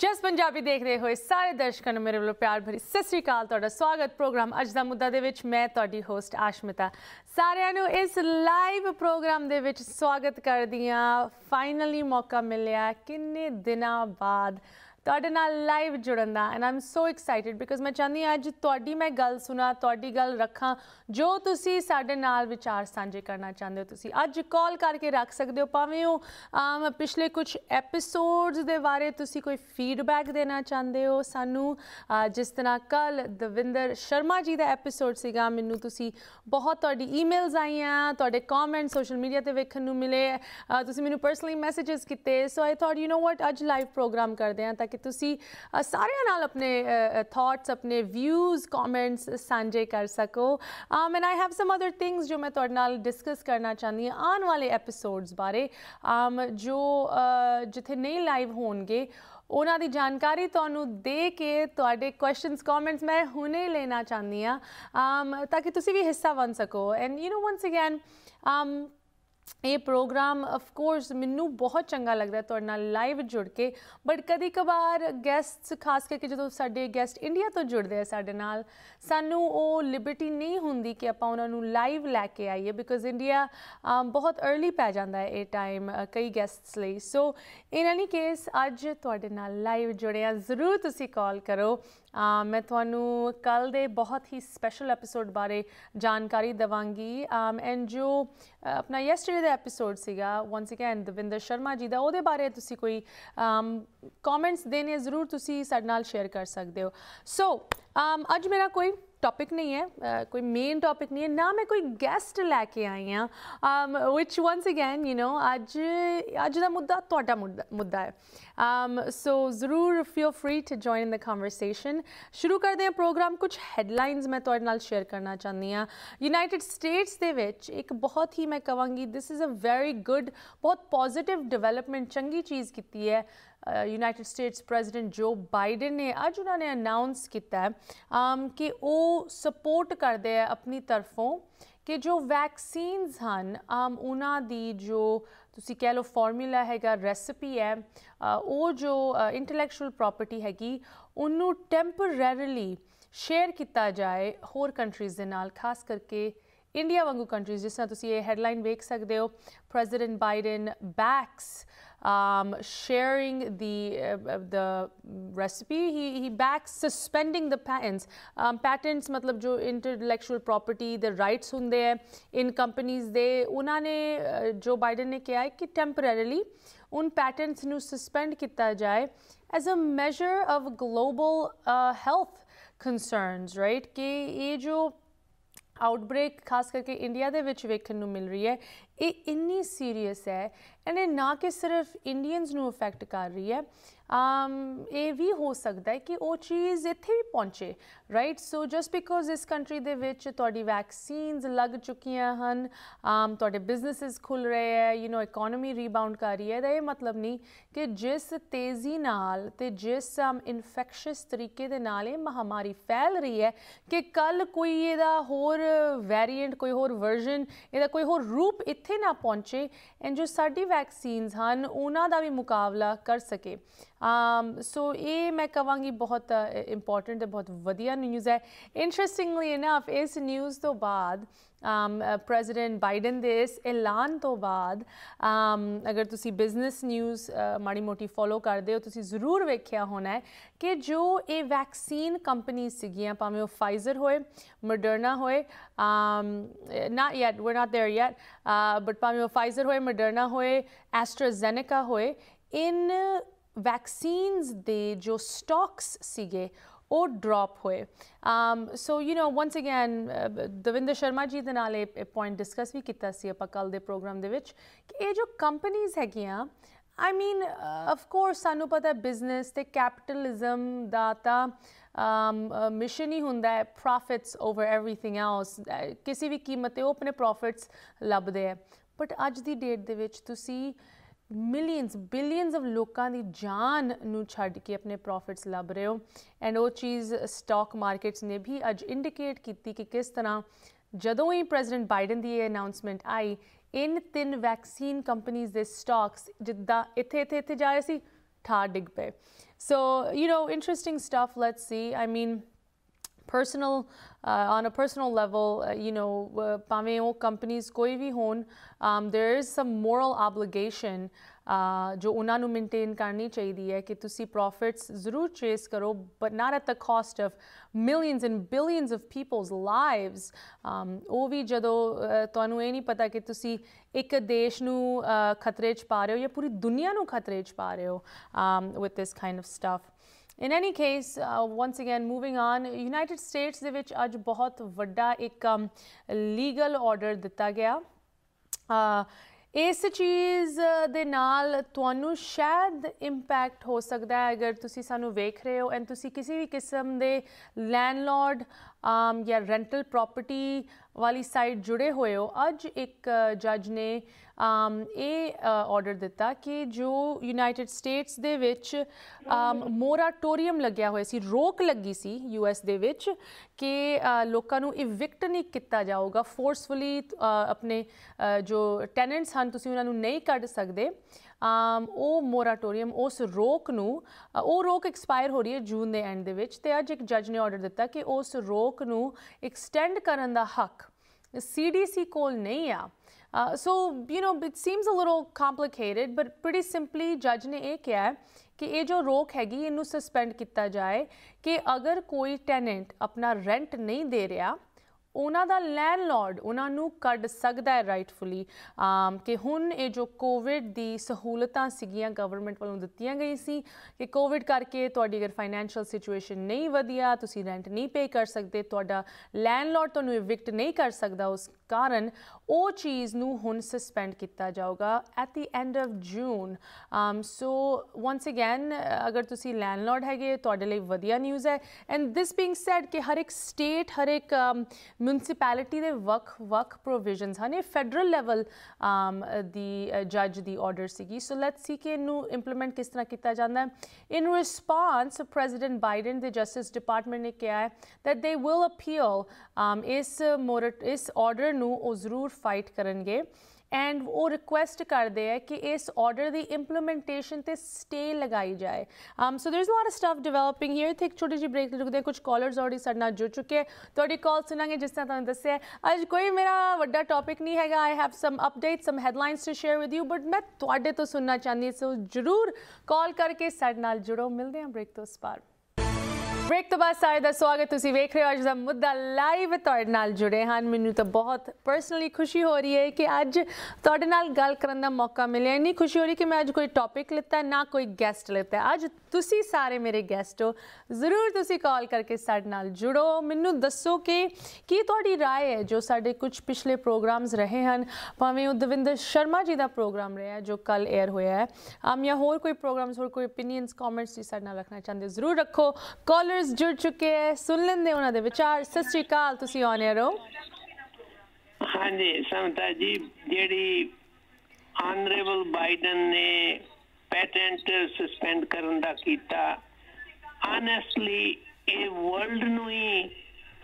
ਜਸ ਪੰਜਾਬੀ ਦੇਖਦੇ ਹੋਏ ਸਾਰੇ ਦਰਸ਼ਕਾਂ ਨੂੰ ਮੇਰੇ ਵੱਲੋਂ ਪਿਆਰ ਭਰੀ ਸਤਿ ਸ੍ਰੀ ਅਕਾਲ ਤੁਹਾਡਾ ਸਵਾਗਤ ਪ੍ਰੋਗਰਾਮ ਅੱਜ ਦਾ ਮੁੱਦਾ ਦੇ ਵਿੱਚ ਮੈਂ ਤੁਹਾਡੀ ਹੋਸਟ ਆਸ਼ਮਿਤਾ ਸਾਰਿਆਂ ਨੂੰ ਇਸ ਲਾਈਵ ਪ੍ਰੋਗਰਾਮ ਦੇ ਵਿੱਚ ਸਵਾਗਤ ਕਰਦੀ ਆ ਫਾਈਨਲੀ ਮੌਕਾ ਮਿਲਿਆ ਕਿੰਨੇ ਦਿਨਾਂ ਬਾਅਦ ਤੁਹਾਡੇ ਨਾਲ ਲਾਈਵ ਜੁੜਨ ਦਾ and I'm so excited because ਮੈਂ ਚਾਹੁੰਦੀ ਅੱਜ ਤੁਹਾਡੀ ਮੈਂ ਗੱਲ ਸੁਣਾ ਤੁਹਾਡੀ ਗੱਲ ਰੱਖਾਂ ਜੋ ਤੁਸੀਂ ਸਾਡੇ ਨਾਲ ਵਿਚਾਰ ਸਾਂਝੇ ਕਰਨਾ ਚਾਹੁੰਦੇ ਹੋ ਤੁਸੀਂ ਅੱਜ ਕਾਲ ਕਰਕੇ ਰੱਖ ਸਕਦੇ ਹੋ ਭਾਵੇਂ ਉਹ ਆਮ ਪਿਛਲੇ ਕੁਝ ਐਪੀਸੋਡਸ ਦੇ ਬਾਰੇ ਤੁਸੀਂ ਕੋਈ ਫੀਡਬੈਕ ਦੇਣਾ ਚਾਹੁੰਦੇ ਹੋ ਸਾਨੂੰ ਜਿਸ ਤਰ੍ਹਾਂ ਕੱਲ ਦਵਿੰਦਰ ਸ਼ਰਮਾ ਜੀ ਦਾ ਐਪੀਸੋਡ ਸੀਗਾ ਮੈਨੂੰ ਤੁਸੀਂ ਬਹੁਤ ਤੁਹਾਡੀ ਈਮੇਲਸ ਆਈਆਂ ਤੁਹਾਡੇ ਕਮੈਂਟ ਸੋਸ਼ਲ ਮੀਡੀਆ ਤੇ ਵੇਖਣ ਨੂੰ ਮਿਲੇ ਤੁਸੀਂ ਮੈਨੂੰ ਪਰਸਨਲੀ ਮੈਸੇजेस ਕੀਤੇ ਸੋ ਆਈ ਥੌਟ ਯੂ نو ਵਾਟ ਅੱਜ ਲਾਈਵ ਪ੍ਰੋਗਰਾਮ ਕਰਦੇ ਹਾਂ ਤਾਂ ਕਿ ਤੁਸੀਂ ਸਾਰਿਆਂ ਨਾਲ ਆਪਣੇ ਥਾਟਸ ਆਪਣੇ ਵਿਊਜ਼ ਕਮੈਂਟਸ ਸਾਂਝੇ ਕਰ ਸਕੋ and I have some other things ਜੋ ਮੈਂ ਤੁਹਾਡੇ ਨਾਲ ਡਿਸਕਸ ਕਰਨਾ ਚਾਹੁੰਦੀ ਹਾਂ ਆਉਣ ਵਾਲੇ ਐਪੀਸੋਡਸ ਬਾਰੇ um, ਜੋ ਜਿੱਥੇ ਨਹੀਂ ਲਾਈਵ ਹੋਣਗੇ ਉਹਨਾਂ ਦੀ ਜਾਣਕਾਰੀ ਤੁਹਾਨੂੰ ਦੇ ਕੇ ਤੁਹਾਡੇ ਕੁਐਸਚਨਸ ਕਮੈਂਟਸ ਮੈਂ ਹੁਣੇ ਲੈਣਾ ਚਾਹੁੰਦੀ ਆ um, ਤਾਂ ਕਿ ਤੁਸੀਂ ਵੀ ਹਿੱਸਾ ਬਣ ਸਕੋ and you know once again ਇਹ ਪ੍ਰੋਗਰਾਮ ਆਫ ਕੋਰਸ ਮੈਨੂੰ ਬਹੁਤ ਚੰਗਾ ਲੱਗਦਾ ਤੁਹਾਡੇ ਨਾਲ ਲਾਈਵ ਜੁੜ ਕੇ ਬਟ ਕਦੀ ਕਬਾਰ ਗੈਸਟਸ ਖਾਸ ਕਰਕੇ ਜਦੋਂ ਸਾਡੇ ਗੈਸਟ ਇੰਡੀਆ ਤੋਂ ਜੁੜਦੇ ਆ ਸਾਡੇ ਨਾਲ ਸਾਨੂੰ ਉਹ ਲਿਬਰਟੀ ਨਹੀਂ ਹੁੰਦੀ ਕਿ ਆਪਾਂ ਉਹਨਾਂ ਨੂੰ ਲਾਈਵ ਲੈ ਕੇ ਆਈਏ ਬਿਕੋਜ਼ ਇੰਡੀਆ ਬਹੁਤ अर्ਲੀ ਪੈ ਜਾਂਦਾ ਹੈ ਇਹ ਟਾਈਮ ਕਈ ਗੈਸਟਸ ਲਈ ਸੋ ਇਨ ਐਨੀ ਕੇਸ ਅੱਜ ਤੁਹਾਡੇ ਨਾਲ ਲਾਈਵ ਜੁੜਿਆ ਜ਼ਰੂਰ ਤੁਸੀਂ ਕਾਲ ਕਰੋ ਮੈਂ ਤੁਹਾਨੂੰ ਕੱਲ ਦੇ ਬਹੁਤ ਹੀ ਸਪੈਸ਼ਲ ਐਪੀਸੋਡ ਬਾਰੇ ਜਾਣਕਾਰੀ ਦਵਾਂਗੀ ਐਂਡ ਜੋ ਆਪਣਾ ਯੈਸਟਰਡੇ ਦਾ ਐਪੀਸੋਡ ਸੀਗਾ ਵਾਂਸ ਅਗੇਨ ਦਵਿੰਦਰ ਸ਼ਰਮਾ ਜੀ ਦਾ ਉਹਦੇ ਬਾਰੇ ਤੁਸੀਂ ਕੋਈ ਕਮੈਂਟਸ ਦੇਣੇ ਜ਼ਰੂਰ ਤੁਸੀਂ ਸਾਡੇ ਨਾਲ ਸ਼ੇਅਰ ਕਰ ਸਕਦੇ ਹੋ ਸੋ ਅੱਜ ਮੇਰਾ ਕੋਈ टॉपिक ਨਹੀਂ ਹੈ ਕੋਈ ਮੇਨ ਟਾਪਿਕ ਨਹੀਂ ਹੈ ਨਾ ਮੈਂ ਕੋਈ ਗੈਸਟ ਲੈ ਕੇ ਆਈ ਆ ਅਮ which once again you know ਅੱਜ ਅੱਜ ਦਾ ਮੁੱਦਾ ਤੁਹਾਡਾ ਮੁੱਦਾ ਹੈ um so ਜ਼ਰੂਰ feel free to join in the conversation ਸ਼ੁਰੂ ਕਰਦੇ ਹਾਂ ਪ੍ਰੋਗਰਾਮ ਕੁਝ ਹੈਡਲਾਈਨਸ ਮੈਂ ਤੁਹਾਡੇ ਨਾਲ ਸ਼ੇਅਰ ਕਰਨਾ ਚਾਹੁੰਦੀ ਆ ਯੂਨਾਈਟਿਡ ਸਟੇਟਸ ਦੇ ਵਿੱਚ ਇੱਕ ਬਹੁਤ ਹੀ ਮੈਂ ਕਵਾਂਗੀ this is a very good ਬਹੁਤ ਪੋਜ਼ਿਟਿਵ ਡਿਵੈਲਪਮੈਂਟ ਚੰਗੀ ਚੀਜ਼ ਕੀਤੀ ਹੈ United States president Joe Biden ਨੇ ਅੱਜ ਉਹਨਾਂ ਨੇ ਅਨਾਉਂਸ ਕੀਤਾ ਆਮ ਕਿ ਉਹ ਸਪੋਰਟ ਕਰਦੇ ਆ ਆਪਣੀ ਤਰਫੋਂ ਕਿ ਜੋ ਵੈਕਸੀਨਸ ਹਨ ਆਮ ਉਹਨਾਂ ਦੀ ਜੋ ਤੁਸੀਂ ਕਹਿ ਲਓ ਫਾਰਮੂਲਾ ਹੈਗਾ ਰੈਸਿਪੀ ਹੈ ਉਹ ਜੋ ਇੰਟੈਲੈਕਚੁਅਲ ਪ੍ਰਾਪਰਟੀ ਹੈਗੀ ਉਹਨੂੰ ਟੈਂਪਰੇਰੀਲੀ ਸ਼ੇਅਰ ਕੀਤਾ ਜਾਏ ਹੋਰ ਕੰਟਰੀਜ਼ ਦੇ ਨਾਲ ਖਾਸ ਕਰਕੇ ਇੰਡੀਆ ਵਾਂਗੂ ਕੰਟਰੀਜ਼ ਜਿਸ ਤਰ੍ਹਾਂ ਤੁਸੀਂ ਇਹ ਹੈਡਲਾਈਨ ਵੇਖ ਸਕਦੇ ਹੋ president Biden backs um, sharing the uh, the recipe. He, he backs suspending the patents. Um, patents मतलब जो intellectual property, the rights होंगे हैं in companies दे उन्होंने uh, Joe Biden ने किया कि temporarily उन patents नु suspend किया जाए as a measure of global uh, health concerns, right? कि ये जो ਆਊਟਬ੍ਰੇਕ ਖਾਸ ਕਰਕੇ ਇੰਡੀਆ ਦੇ ਵਿੱਚ ਵੇਖਣ ਨੂੰ ਮਿਲ ਰਹੀ ਹੈ ਇਹ ਇੰਨੀ ਸੀਰੀਅਸ ਹੈ ਐਂਡ ਇਹ ਨਾ ਕਿ ਸਿਰਫ ਇੰਡੀਅਨਸ ਨੂੰ ਅਫੈਕਟ ਕਰ ਰਹੀ ਹੈ ਆਮ ਇਹ ਵੀ ਹੋ ਸਕਦਾ ਹੈ ਕਿ ਉਹ ਚੀਜ਼ ਇੱਥੇ ਵੀ ਪਹੁੰਚੇ ਰਾਈਟ ਸੋ ਜਸਟ ਬਿਕੋਜ਼ ਇਸ ਕੰਟਰੀ ਦੇ ਵਿੱਚ ਤੁਹਾਡੀ ਵੈਕਸੀਨਸ ਲੱਗ ਚੁੱਕੀਆਂ ਹਨ ਆਮ ਤੁਹਾਡੇ ਬਿਜ਼ਨੈਸਸ ਖੁੱਲ ਰਹੇ ਹੈ ਯੂ نو ਇਕਨੋਮੀ ਰੀਬਾਉਂਡ ਕਰ ਰਹੀ ਹੈ ਦਾ ਇਹ ਮਤਲਬ ਨਹੀਂ ਕਿ ਜਿਸ ਤੇਜ਼ੀ ਨਾਲ ਤੇ ਜਿਸ ਇਨਫੈਕਸ਼ੀਅਸ ਤਰੀਕੇ ਦੇ ਨਾਲ ਇਹ ਮਹਾਮਾਰੀ ਫੈਲ ਰਹੀ ਹੈ ਕਿ ਕੱਲ ਕੋਈ ਇਹਦਾ ਹੋਰ ਵੈਰੀਐਂਟ ਕੋਈ ਹੋਰ ਵਰਜ਼ਨ ਇਹਦਾ ਕੋਈ ਹੋਰ ਰੂਪ ਇੱਥੇ ਨਾ ਪਹੁੰਚੇ ਐਂ ਜੋ ਸਾਡੀ ਵੈਕਸੀਨਸ ਹਨ ਉਹਨਾਂ ਦਾ ਵੀ ਮੁਕਾਬਲਾ ਕਰ ਸਕੇ ਸੋ ਇਹ ਮੈਂ ਕਵਾਂਗੀ ਬਹੁਤ ਇੰਪੋਰਟੈਂਟ ਤੇ ਬਹੁਤ ਵਧੀਆ ਨਿਊਜ਼ ਹੈ ਇੰਟਰਸਟਿੰਗਲੀ ਇਨਫ ਇਸ ਨਿਊਜ਼ ਤੋਂ ਬਾਅਦ ਪ੍ਰੈਜ਼ੀਡੈਂਟ um, ਬਾਈਡਨ uh, ਦੇ ਇਸ ਐਲਾਨ ਤੋਂ ਬਾਅਦ um, ਅਗਰ ਤੁਸੀਂ ਬਿਜ਼ਨਸ ਨਿਊਜ਼ uh, ਮਾੜੀ ਮੋਟੀ ਫੋਲੋ ਕਰਦੇ ਹੋ ਤੁਸੀਂ ਜ਼ਰੂਰ ਵੇਖਿਆ ਹੋਣਾ ਹੈ ਕਿ ਜੋ ਇਹ ਵੈਕਸੀਨ ਕੰਪਨੀ ਸੀਗੀਆਂ ਭਾਵੇਂ ਉਹ ਫਾਈਜ਼ਰ ਹੋਏ ਮਡਰਨਾ ਹੋਏ not yet we are not there yet but ਭਾਵੇਂ ਉਹ ਫਾਈਜ਼ਰ ਹੋਏ ਮਡਰਨਾ ਹੋਏ ਐਸਟਰਾਜ਼ੈਨੇਕਾ ਹੋਏ ਇਨ ਵੈਕਸੀਨਸ ਦੇ ਜੋ ਸਟਾਕਸ ਸੀਗੇ ਉਹ ਡ੍ਰੌਪ ਹੋਏ um so you know once again Davinder Sharma ji ਦੇ ਨਾਲ ਇਹ ਪੁਆਇੰਟ ਡਿਸਕਸ ਵੀ ਕੀਤਾ ਸੀ ਆਪਾਂ ਕੱਲ ਦੇ ਪ੍ਰੋਗਰਾਮ ਦੇ ਵਿੱਚ ਕਿ ਇਹ ਜੋ ਕੰਪਨੀਆਂ ਹੈਗੀਆਂ ਆਈ ਮੀਨ ਆਫ ਕੋਰਸ ਸਾਨੂੰ ਪਤਾ ਬਿਜ਼ਨਸ ਤੇ ਕੈਪੀਟਲਿਜ਼ਮ ਦਾ ਤਾਂ ਮਿਸ਼ਨ um, uh, ਹੀ ਹੁੰਦਾ ਹੈ ਪ੍ਰੋਫਿਟਸ ਓਵਰ एवरीथिंग ਐਲਸ ਕਿਸੇ ਵੀ ਕੀਮਤ ਤੇ ਉਹ ਆਪਣੇ ਪ੍ਰੋਫਿਟਸ ਲੱਭਦੇ ਆ ਬਟ ਅੱਜ ਦੀ ਡੇਟ ਦੇ ਵਿੱਚ ਤੁਸੀਂ ਮਿਲੀਅਨਸ ਬਿਲੀਅਨਸ ਆਫ ਲੋਕਾਂ ਦੀ ਜਾਨ ਨੂੰ ਛੱਡ ਕੇ ਆਪਣੇ ਪ੍ਰੋਫਿਟਸ ਲੱਭ ਰਹੇ ਹੋ ਐਂਡ ਉਹ ਚੀਜ਼ ਸਟਾਕ ਮਾਰਕੀਟਸ ਨੇ ਵੀ ਅੱਜ ਇੰਡੀਕੇਟ ਕੀਤੀ ਕਿ ਕਿਸ ਤਰ੍ਹਾਂ ਜਦੋਂ ਹੀ ਪ੍ਰੈਜ਼ੀਡੈਂਟ ਬਾਈਡਨ ਦੀ ਇਹ ਅਨਾਉਂਸਮੈਂਟ ਆਈ ਇਨ ਤਿੰਨ ਵੈਕਸੀਨ ਕੰਪਨੀਆਂ ਦੇ ਸਟਾਕਸ ਜਿੱਦਾਂ ਇੱਥੇ ਇੱਥੇ ਇੱਥੇ ਜਾ ਰਹੇ ਸੀ ਠਾ ਡਿੱਗ ਪਏ so you know interesting stuff let's see I mean personal uh, on a personal level uh, you know uh, pavio companies koi bhi um, there is some moral obligation jo unan maintain karni chahidi hai ki tusi profits zarur chase karo but not at the cost of millions and billions of people's lives um, Ovi jado tuhanu eh nahi pata ki si ek desh nu khatre ch ho ya puri duniya nu khatre ch ho um, with this kind of stuff in any case once again moving on United States ਦੇ ਵਿੱਚ ਅੱਜ ਬਹੁਤ ਵੱਡਾ ਇੱਕ legal um, order ਦਿੱਤਾ ਗਿਆ ਇਸ ਚੀਜ਼ ਦੇ ਨਾਲ ਤੁਹਾਨੂੰ ਸ਼ਾਇਦ ਇੰਪੈਕਟ ਹੋ ਸਕਦਾ ਹੈ ਅਗਰ ਤੁਸੀਂ ਸਾਨੂੰ ਵੇਖ ਰਹੇ ਹੋ ਐਂਡ ਤੁਸੀਂ ਕਿਸੇ ਵੀ ਕਿਸਮ ਦੇ ਲੈਂਡਲੋਰਡ ਆਮ ਜਾਂ ਰੈਂਟਲ ਪ੍ਰਾਪਰਟੀ ਵਾਲੀ ਸਾਈਡ ਜੁੜੇ ਹੋਏ ਹੋ ਅੱਜ ਇੱਕ ਜੱਜ ਨੇ ਆਮ ਇਹ ਆਰਡਰ ਦਿੱਤਾ ਕਿ ਜੋ ਯੂਨਾਈਟਿਡ ਸਟੇਟਸ ਦੇ ਵਿੱਚ ਆਮ ਮੋਰਾਟੋਰੀਅਮ ਲੱਗਿਆ ਹੋਇਆ ਸੀ ਰੋਕ ਲੱਗੀ ਸੀ ਯੂਐਸ ਦੇ ਵਿੱਚ ਕਿ ਲੋਕਾਂ ਨੂੰ ਇਵਿਕਟ ਨਹੀਂ ਕੀਤਾ ਜਾਊਗਾ ਫੋਰਸਫੁਲੀ ਆਪਣੇ ਜੋ ਟੈਨੈਂਟਸ ਹਨ ਤੁਸੀਂ ਉਹਨਾਂ ਨੂੰ ਨਹੀਂ ਕੱਢ ਸਕਦੇ ਉਹ ਮੋਰਟੋਰੀਅਮ ਉਸ ਰੋਕ ਨੂੰ ਉਹ ਰੋਕ ਐਕਸਪਾਇਰ ਹੋ ਰਹੀ ਹੈ ਜੂਨ ਦੇ ਐਂਡ ਦੇ ਵਿੱਚ ਤੇ ਅੱਜ ਇੱਕ ਜੱਜ ਨੇ ਆਰਡਰ ਦਿੱਤਾ ਕਿ ਉਸ ਰੋਕ ਨੂੰ ਐਕਸਟੈਂਡ ਕਰਨ ਦਾ ਹੱਕ ਸੀਡੀਸੀ ਕੋਲ ਨਹੀਂ ਆ so you know it seems a little complicated but pretty simply ਜੱਜ ਨੇ ਇਹ ਕਿਹਾ ਕਿ ਇਹ ਜੋ ਰੋਕ ਹੈਗੀ ਇਹਨੂੰ ਸਸਪੈਂਡ ਕੀਤਾ ਜਾਏ ਕਿ ਅਗਰ ਕੋਈ ਟੈਨੈਂਟ ਆਪਣਾ ਰੈਂਟ ਨਹੀਂ ਦੇ ਰਿਹਾ ਉਹਨਾਂ ਦਾ ਲੈਂਡਲਾਰਡ ਉਹਨਾਂ ਨੂੰ ਕੱਢ ਸਕਦਾ ਹੈ ਰਾਈਟਫੁਲੀ ਕਿ ਹੁਣ ਇਹ ਜੋ ਕੋਵਿਡ ਦੀ ਸਹੂਲਤਾਂ ਸੀਗੀਆਂ ਗਵਰਨਮੈਂਟ ਵੱਲੋਂ ਦਿੱਤੀਆਂ ਗਈ ਸੀ ਕਿ ਕੋਵਿਡ ਕਰਕੇ ਤੁਹਾਡੀ ਅਗਰ ਫਾਈਨੈਂਸ਼ੀਅਲ ਸਿਚੁਏਸ਼ਨ ਨਹੀਂ ਵਧੀਆ ਤੁਸੀਂ ਰੈਂਟ ਨਹੀਂ ਪੇ ਕਰ ਸਕਦੇ ਤੁਹਾਡਾ ਲੈਂਡਲਾਰਡ ਤੁਹਾਨੂੰ ਇਵਿਕਟ ਨਹੀਂ ਕਰ ਸਕਦਾ ਉਸ ਕਾਰਨ ਉਹ ਚੀਜ਼ ਨੂੰ ਹੁਣ ਸਸਪੈਂਡ ਕੀਤਾ ਜਾਊਗਾ at the end of June so once again ਅਗਰ ਤੁਸੀਂ ਲੈਂਡਲਾਰਡ ਹੈਗੇ ਤੁਹਾਡੇ ਲਈ ਵਧੀਆ ਨਿਊਜ਼ ਹੈ ਐਂਡ ਥਿਸ ਬੀਇੰਗ ਸੈਡ ਕਿ ਹਰ ਇੱਕ ਸਟੇਟ ਹਰ ਇੱਕ ਮਿਊਨਿਸਪੈਲਿਟੀ ਦੇ ਵੱਖ-ਵੱਖ ਪ੍ਰੋਵੀਜ਼ਨਸ ਹਨ ਇਹ ਫੈਡਰਲ ਲੈਵਲ ਦੀ ਜੱਜ ਦੀ ਆਰਡਰ ਸੀਗੀ ਸੋ ਲੈਟਸ ਸੀ ਕਿ ਇਹਨੂੰ ਇੰਪਲੀਮੈਂਟ ਕਿਸ ਤਰ੍ਹਾਂ ਕੀਤਾ ਜਾਂਦਾ ਹੈ ਇਨ ਰਿਸਪਾਂਸ ਪ੍ਰੈਜ਼ੀਡੈਂਟ ਬਾਈਡਨ ਦੇ ਜਸਟਿਸ ਡਿਪਾਰਟਮੈਂਟ ਨੇ ਕਿਹਾ ਹੈ that ਦੇ ਵਿਲ ਅਪੀਲ ਆਮ ਇਸ ਇਸ ਆਰਡਰ ਨੂੰ ਉਹ ਜ਼ਰੂਰ ਫਾਈਟ ਕਰਨਗੇ ਐਂਡ ਉਹ ਰਿਕੁਐਸਟ ਕਰਦੇ ਆ ਕਿ ਇਸ ਆਰਡਰ ਦੀ ਇੰਪਲੀਮੈਂਟੇਸ਼ਨ ਤੇ ਸਟੇ ਲਗਾਈ ਜਾਏ um so there is lot of stuff developing here ਤੇ ਛੋਟੀ ਜਿਹੀ ਬ੍ਰੇਕ ਰੁਕਦੇ ਕੁਝ ਕਾਲਰਸ ਆਲਰੇਡੀ ਸਾਡੇ ਨਾਲ ਜੁੜ ਚੁੱਕੇ ਤੁਹਾਡੀ ਕਾਲ ਸੁਣਾਂਗੇ ਜਿਸ ਤਰ੍ਹਾਂ ਤੁਹਾਨੂੰ ਦੱਸਿਆ ਅੱਜ ਕੋਈ ਮੇਰਾ ਵੱਡਾ ਟੌਪਿਕ ਨਹੀਂ ਹੈਗਾ I have some updates some headlines to share with you but ਮੈਂ ਤੁਹਾਡੇ ਤੋਂ ਸੁਣਨਾ ਚਾਹੁੰਦੀ ਸੋ ਜਰੂਰ ਕਾਲ ਕਰਕੇ ਸਾਡੇ ਨਾਲ ਜੁੜੋ ਮਿਲਦੇ ਹਾਂ ਬ੍ਰੇਕ ਤੋਂ ਬਾਅਦ ਬ੍ਰੇਕ ਤੋਂ ਬਾਅਦ ਸਾਰੇ ਦਾ ਸਵਾਗਤ ਤੁਸੀਂ ਵੇਖ ਰਹੇ ਹੋ ਅੱਜ ਦਾ ਮੁੱਦਾ ਲਾਈਵ ਤੁਹਾਡੇ ਨਾਲ ਜੁੜੇ ਹਨ ਮੈਨੂੰ ਤਾਂ ਬਹੁਤ ਪਰਸਨਲੀ ਖੁਸ਼ੀ ਹੋ ਰਹੀ ਹੈ ਕਿ ਅੱਜ ਤੁਹਾਡੇ ਨਾਲ ਗੱਲ ਕਰਨ ਦਾ ਮੌਕਾ ਮਿਲਿਆ ਇੰਨੀ ਖੁਸ਼ੀ ਹੋ ਰਹੀ ਕਿ ਮੈਂ ਅੱਜ ਕੋਈ ਟੌਪਿਕ ਲਿੱਤਾ ਨਾ ਕੋਈ ਗੈਸਟ ਲਿੱਤਾ ਅੱਜ ਤੁਸੀਂ ਸਾਰੇ ਮੇਰੇ ਗੈਸਟ ਹੋ ਜ਼ਰੂਰ ਤੁਸੀਂ ਕਾਲ ਕਰਕੇ ਸਾਡੇ ਨਾਲ ਜੁੜੋ ਮੈਨੂੰ ਦੱਸੋ ਕਿ ਕੀ ਤੁਹਾਡੀ رائے ਹੈ ਜੋ ਸਾਡੇ ਕੁਝ ਪਿਛਲੇ ਪ੍ਰੋਗਰਾਮਸ ਰਹੇ ਹਨ ਭਾਵੇਂ ਉਹ ਦਵਿੰਦਰ ਸ਼ਰਮਾ ਜੀ ਦਾ ਪ੍ਰੋਗਰਾਮ ਰਿਹਾ ਜੋ ਕੱਲ 에ਅਰ ਹੋਇਆ ਹੈ ਆਮ ਜਾਂ ਹੋਰ ਕੋਈ ਪ੍ਰੋਗਰਾਮਸ ਹੋਰ ਕੋਈ ਓਪੀਨੀਅਨਸ ਕਮੈਂਟਸ ਜੀ ਸਾਡੇ ਨਾਲ ਰੱਖਣਾ ਚਾਹੁੰਦੇ ਜ਼ਰੂਰ ਰੱਖੋ ਕਾਲਰ ਲਿਸਨਰਸ ਜੁੜ ਚੁੱਕੇ ਐ ਸੁਣ ਲੈਂਦੇ ਉਹਨਾਂ ਦੇ ਵਿਚਾਰ ਸਤਿ ਸ਼੍ਰੀ ਅਕਾਲ ਤੁਸੀਂ ਔਨ 에ਅਰ ਹੋ ਹਾਂਜੀ ਸਮਤਾ ਜੀ ਜਿਹੜੀ ਆਨਰੇਬਲ ਬਾਈਡਨ ਨੇ ਪੈਟੈਂਟ ਸਸਪੈਂਡ ਕਰਨ ਦਾ ਕੀਤਾ ਆਨੈਸਟਲੀ ਇਹ ਵਰਲਡ ਨੂੰ ਹੀ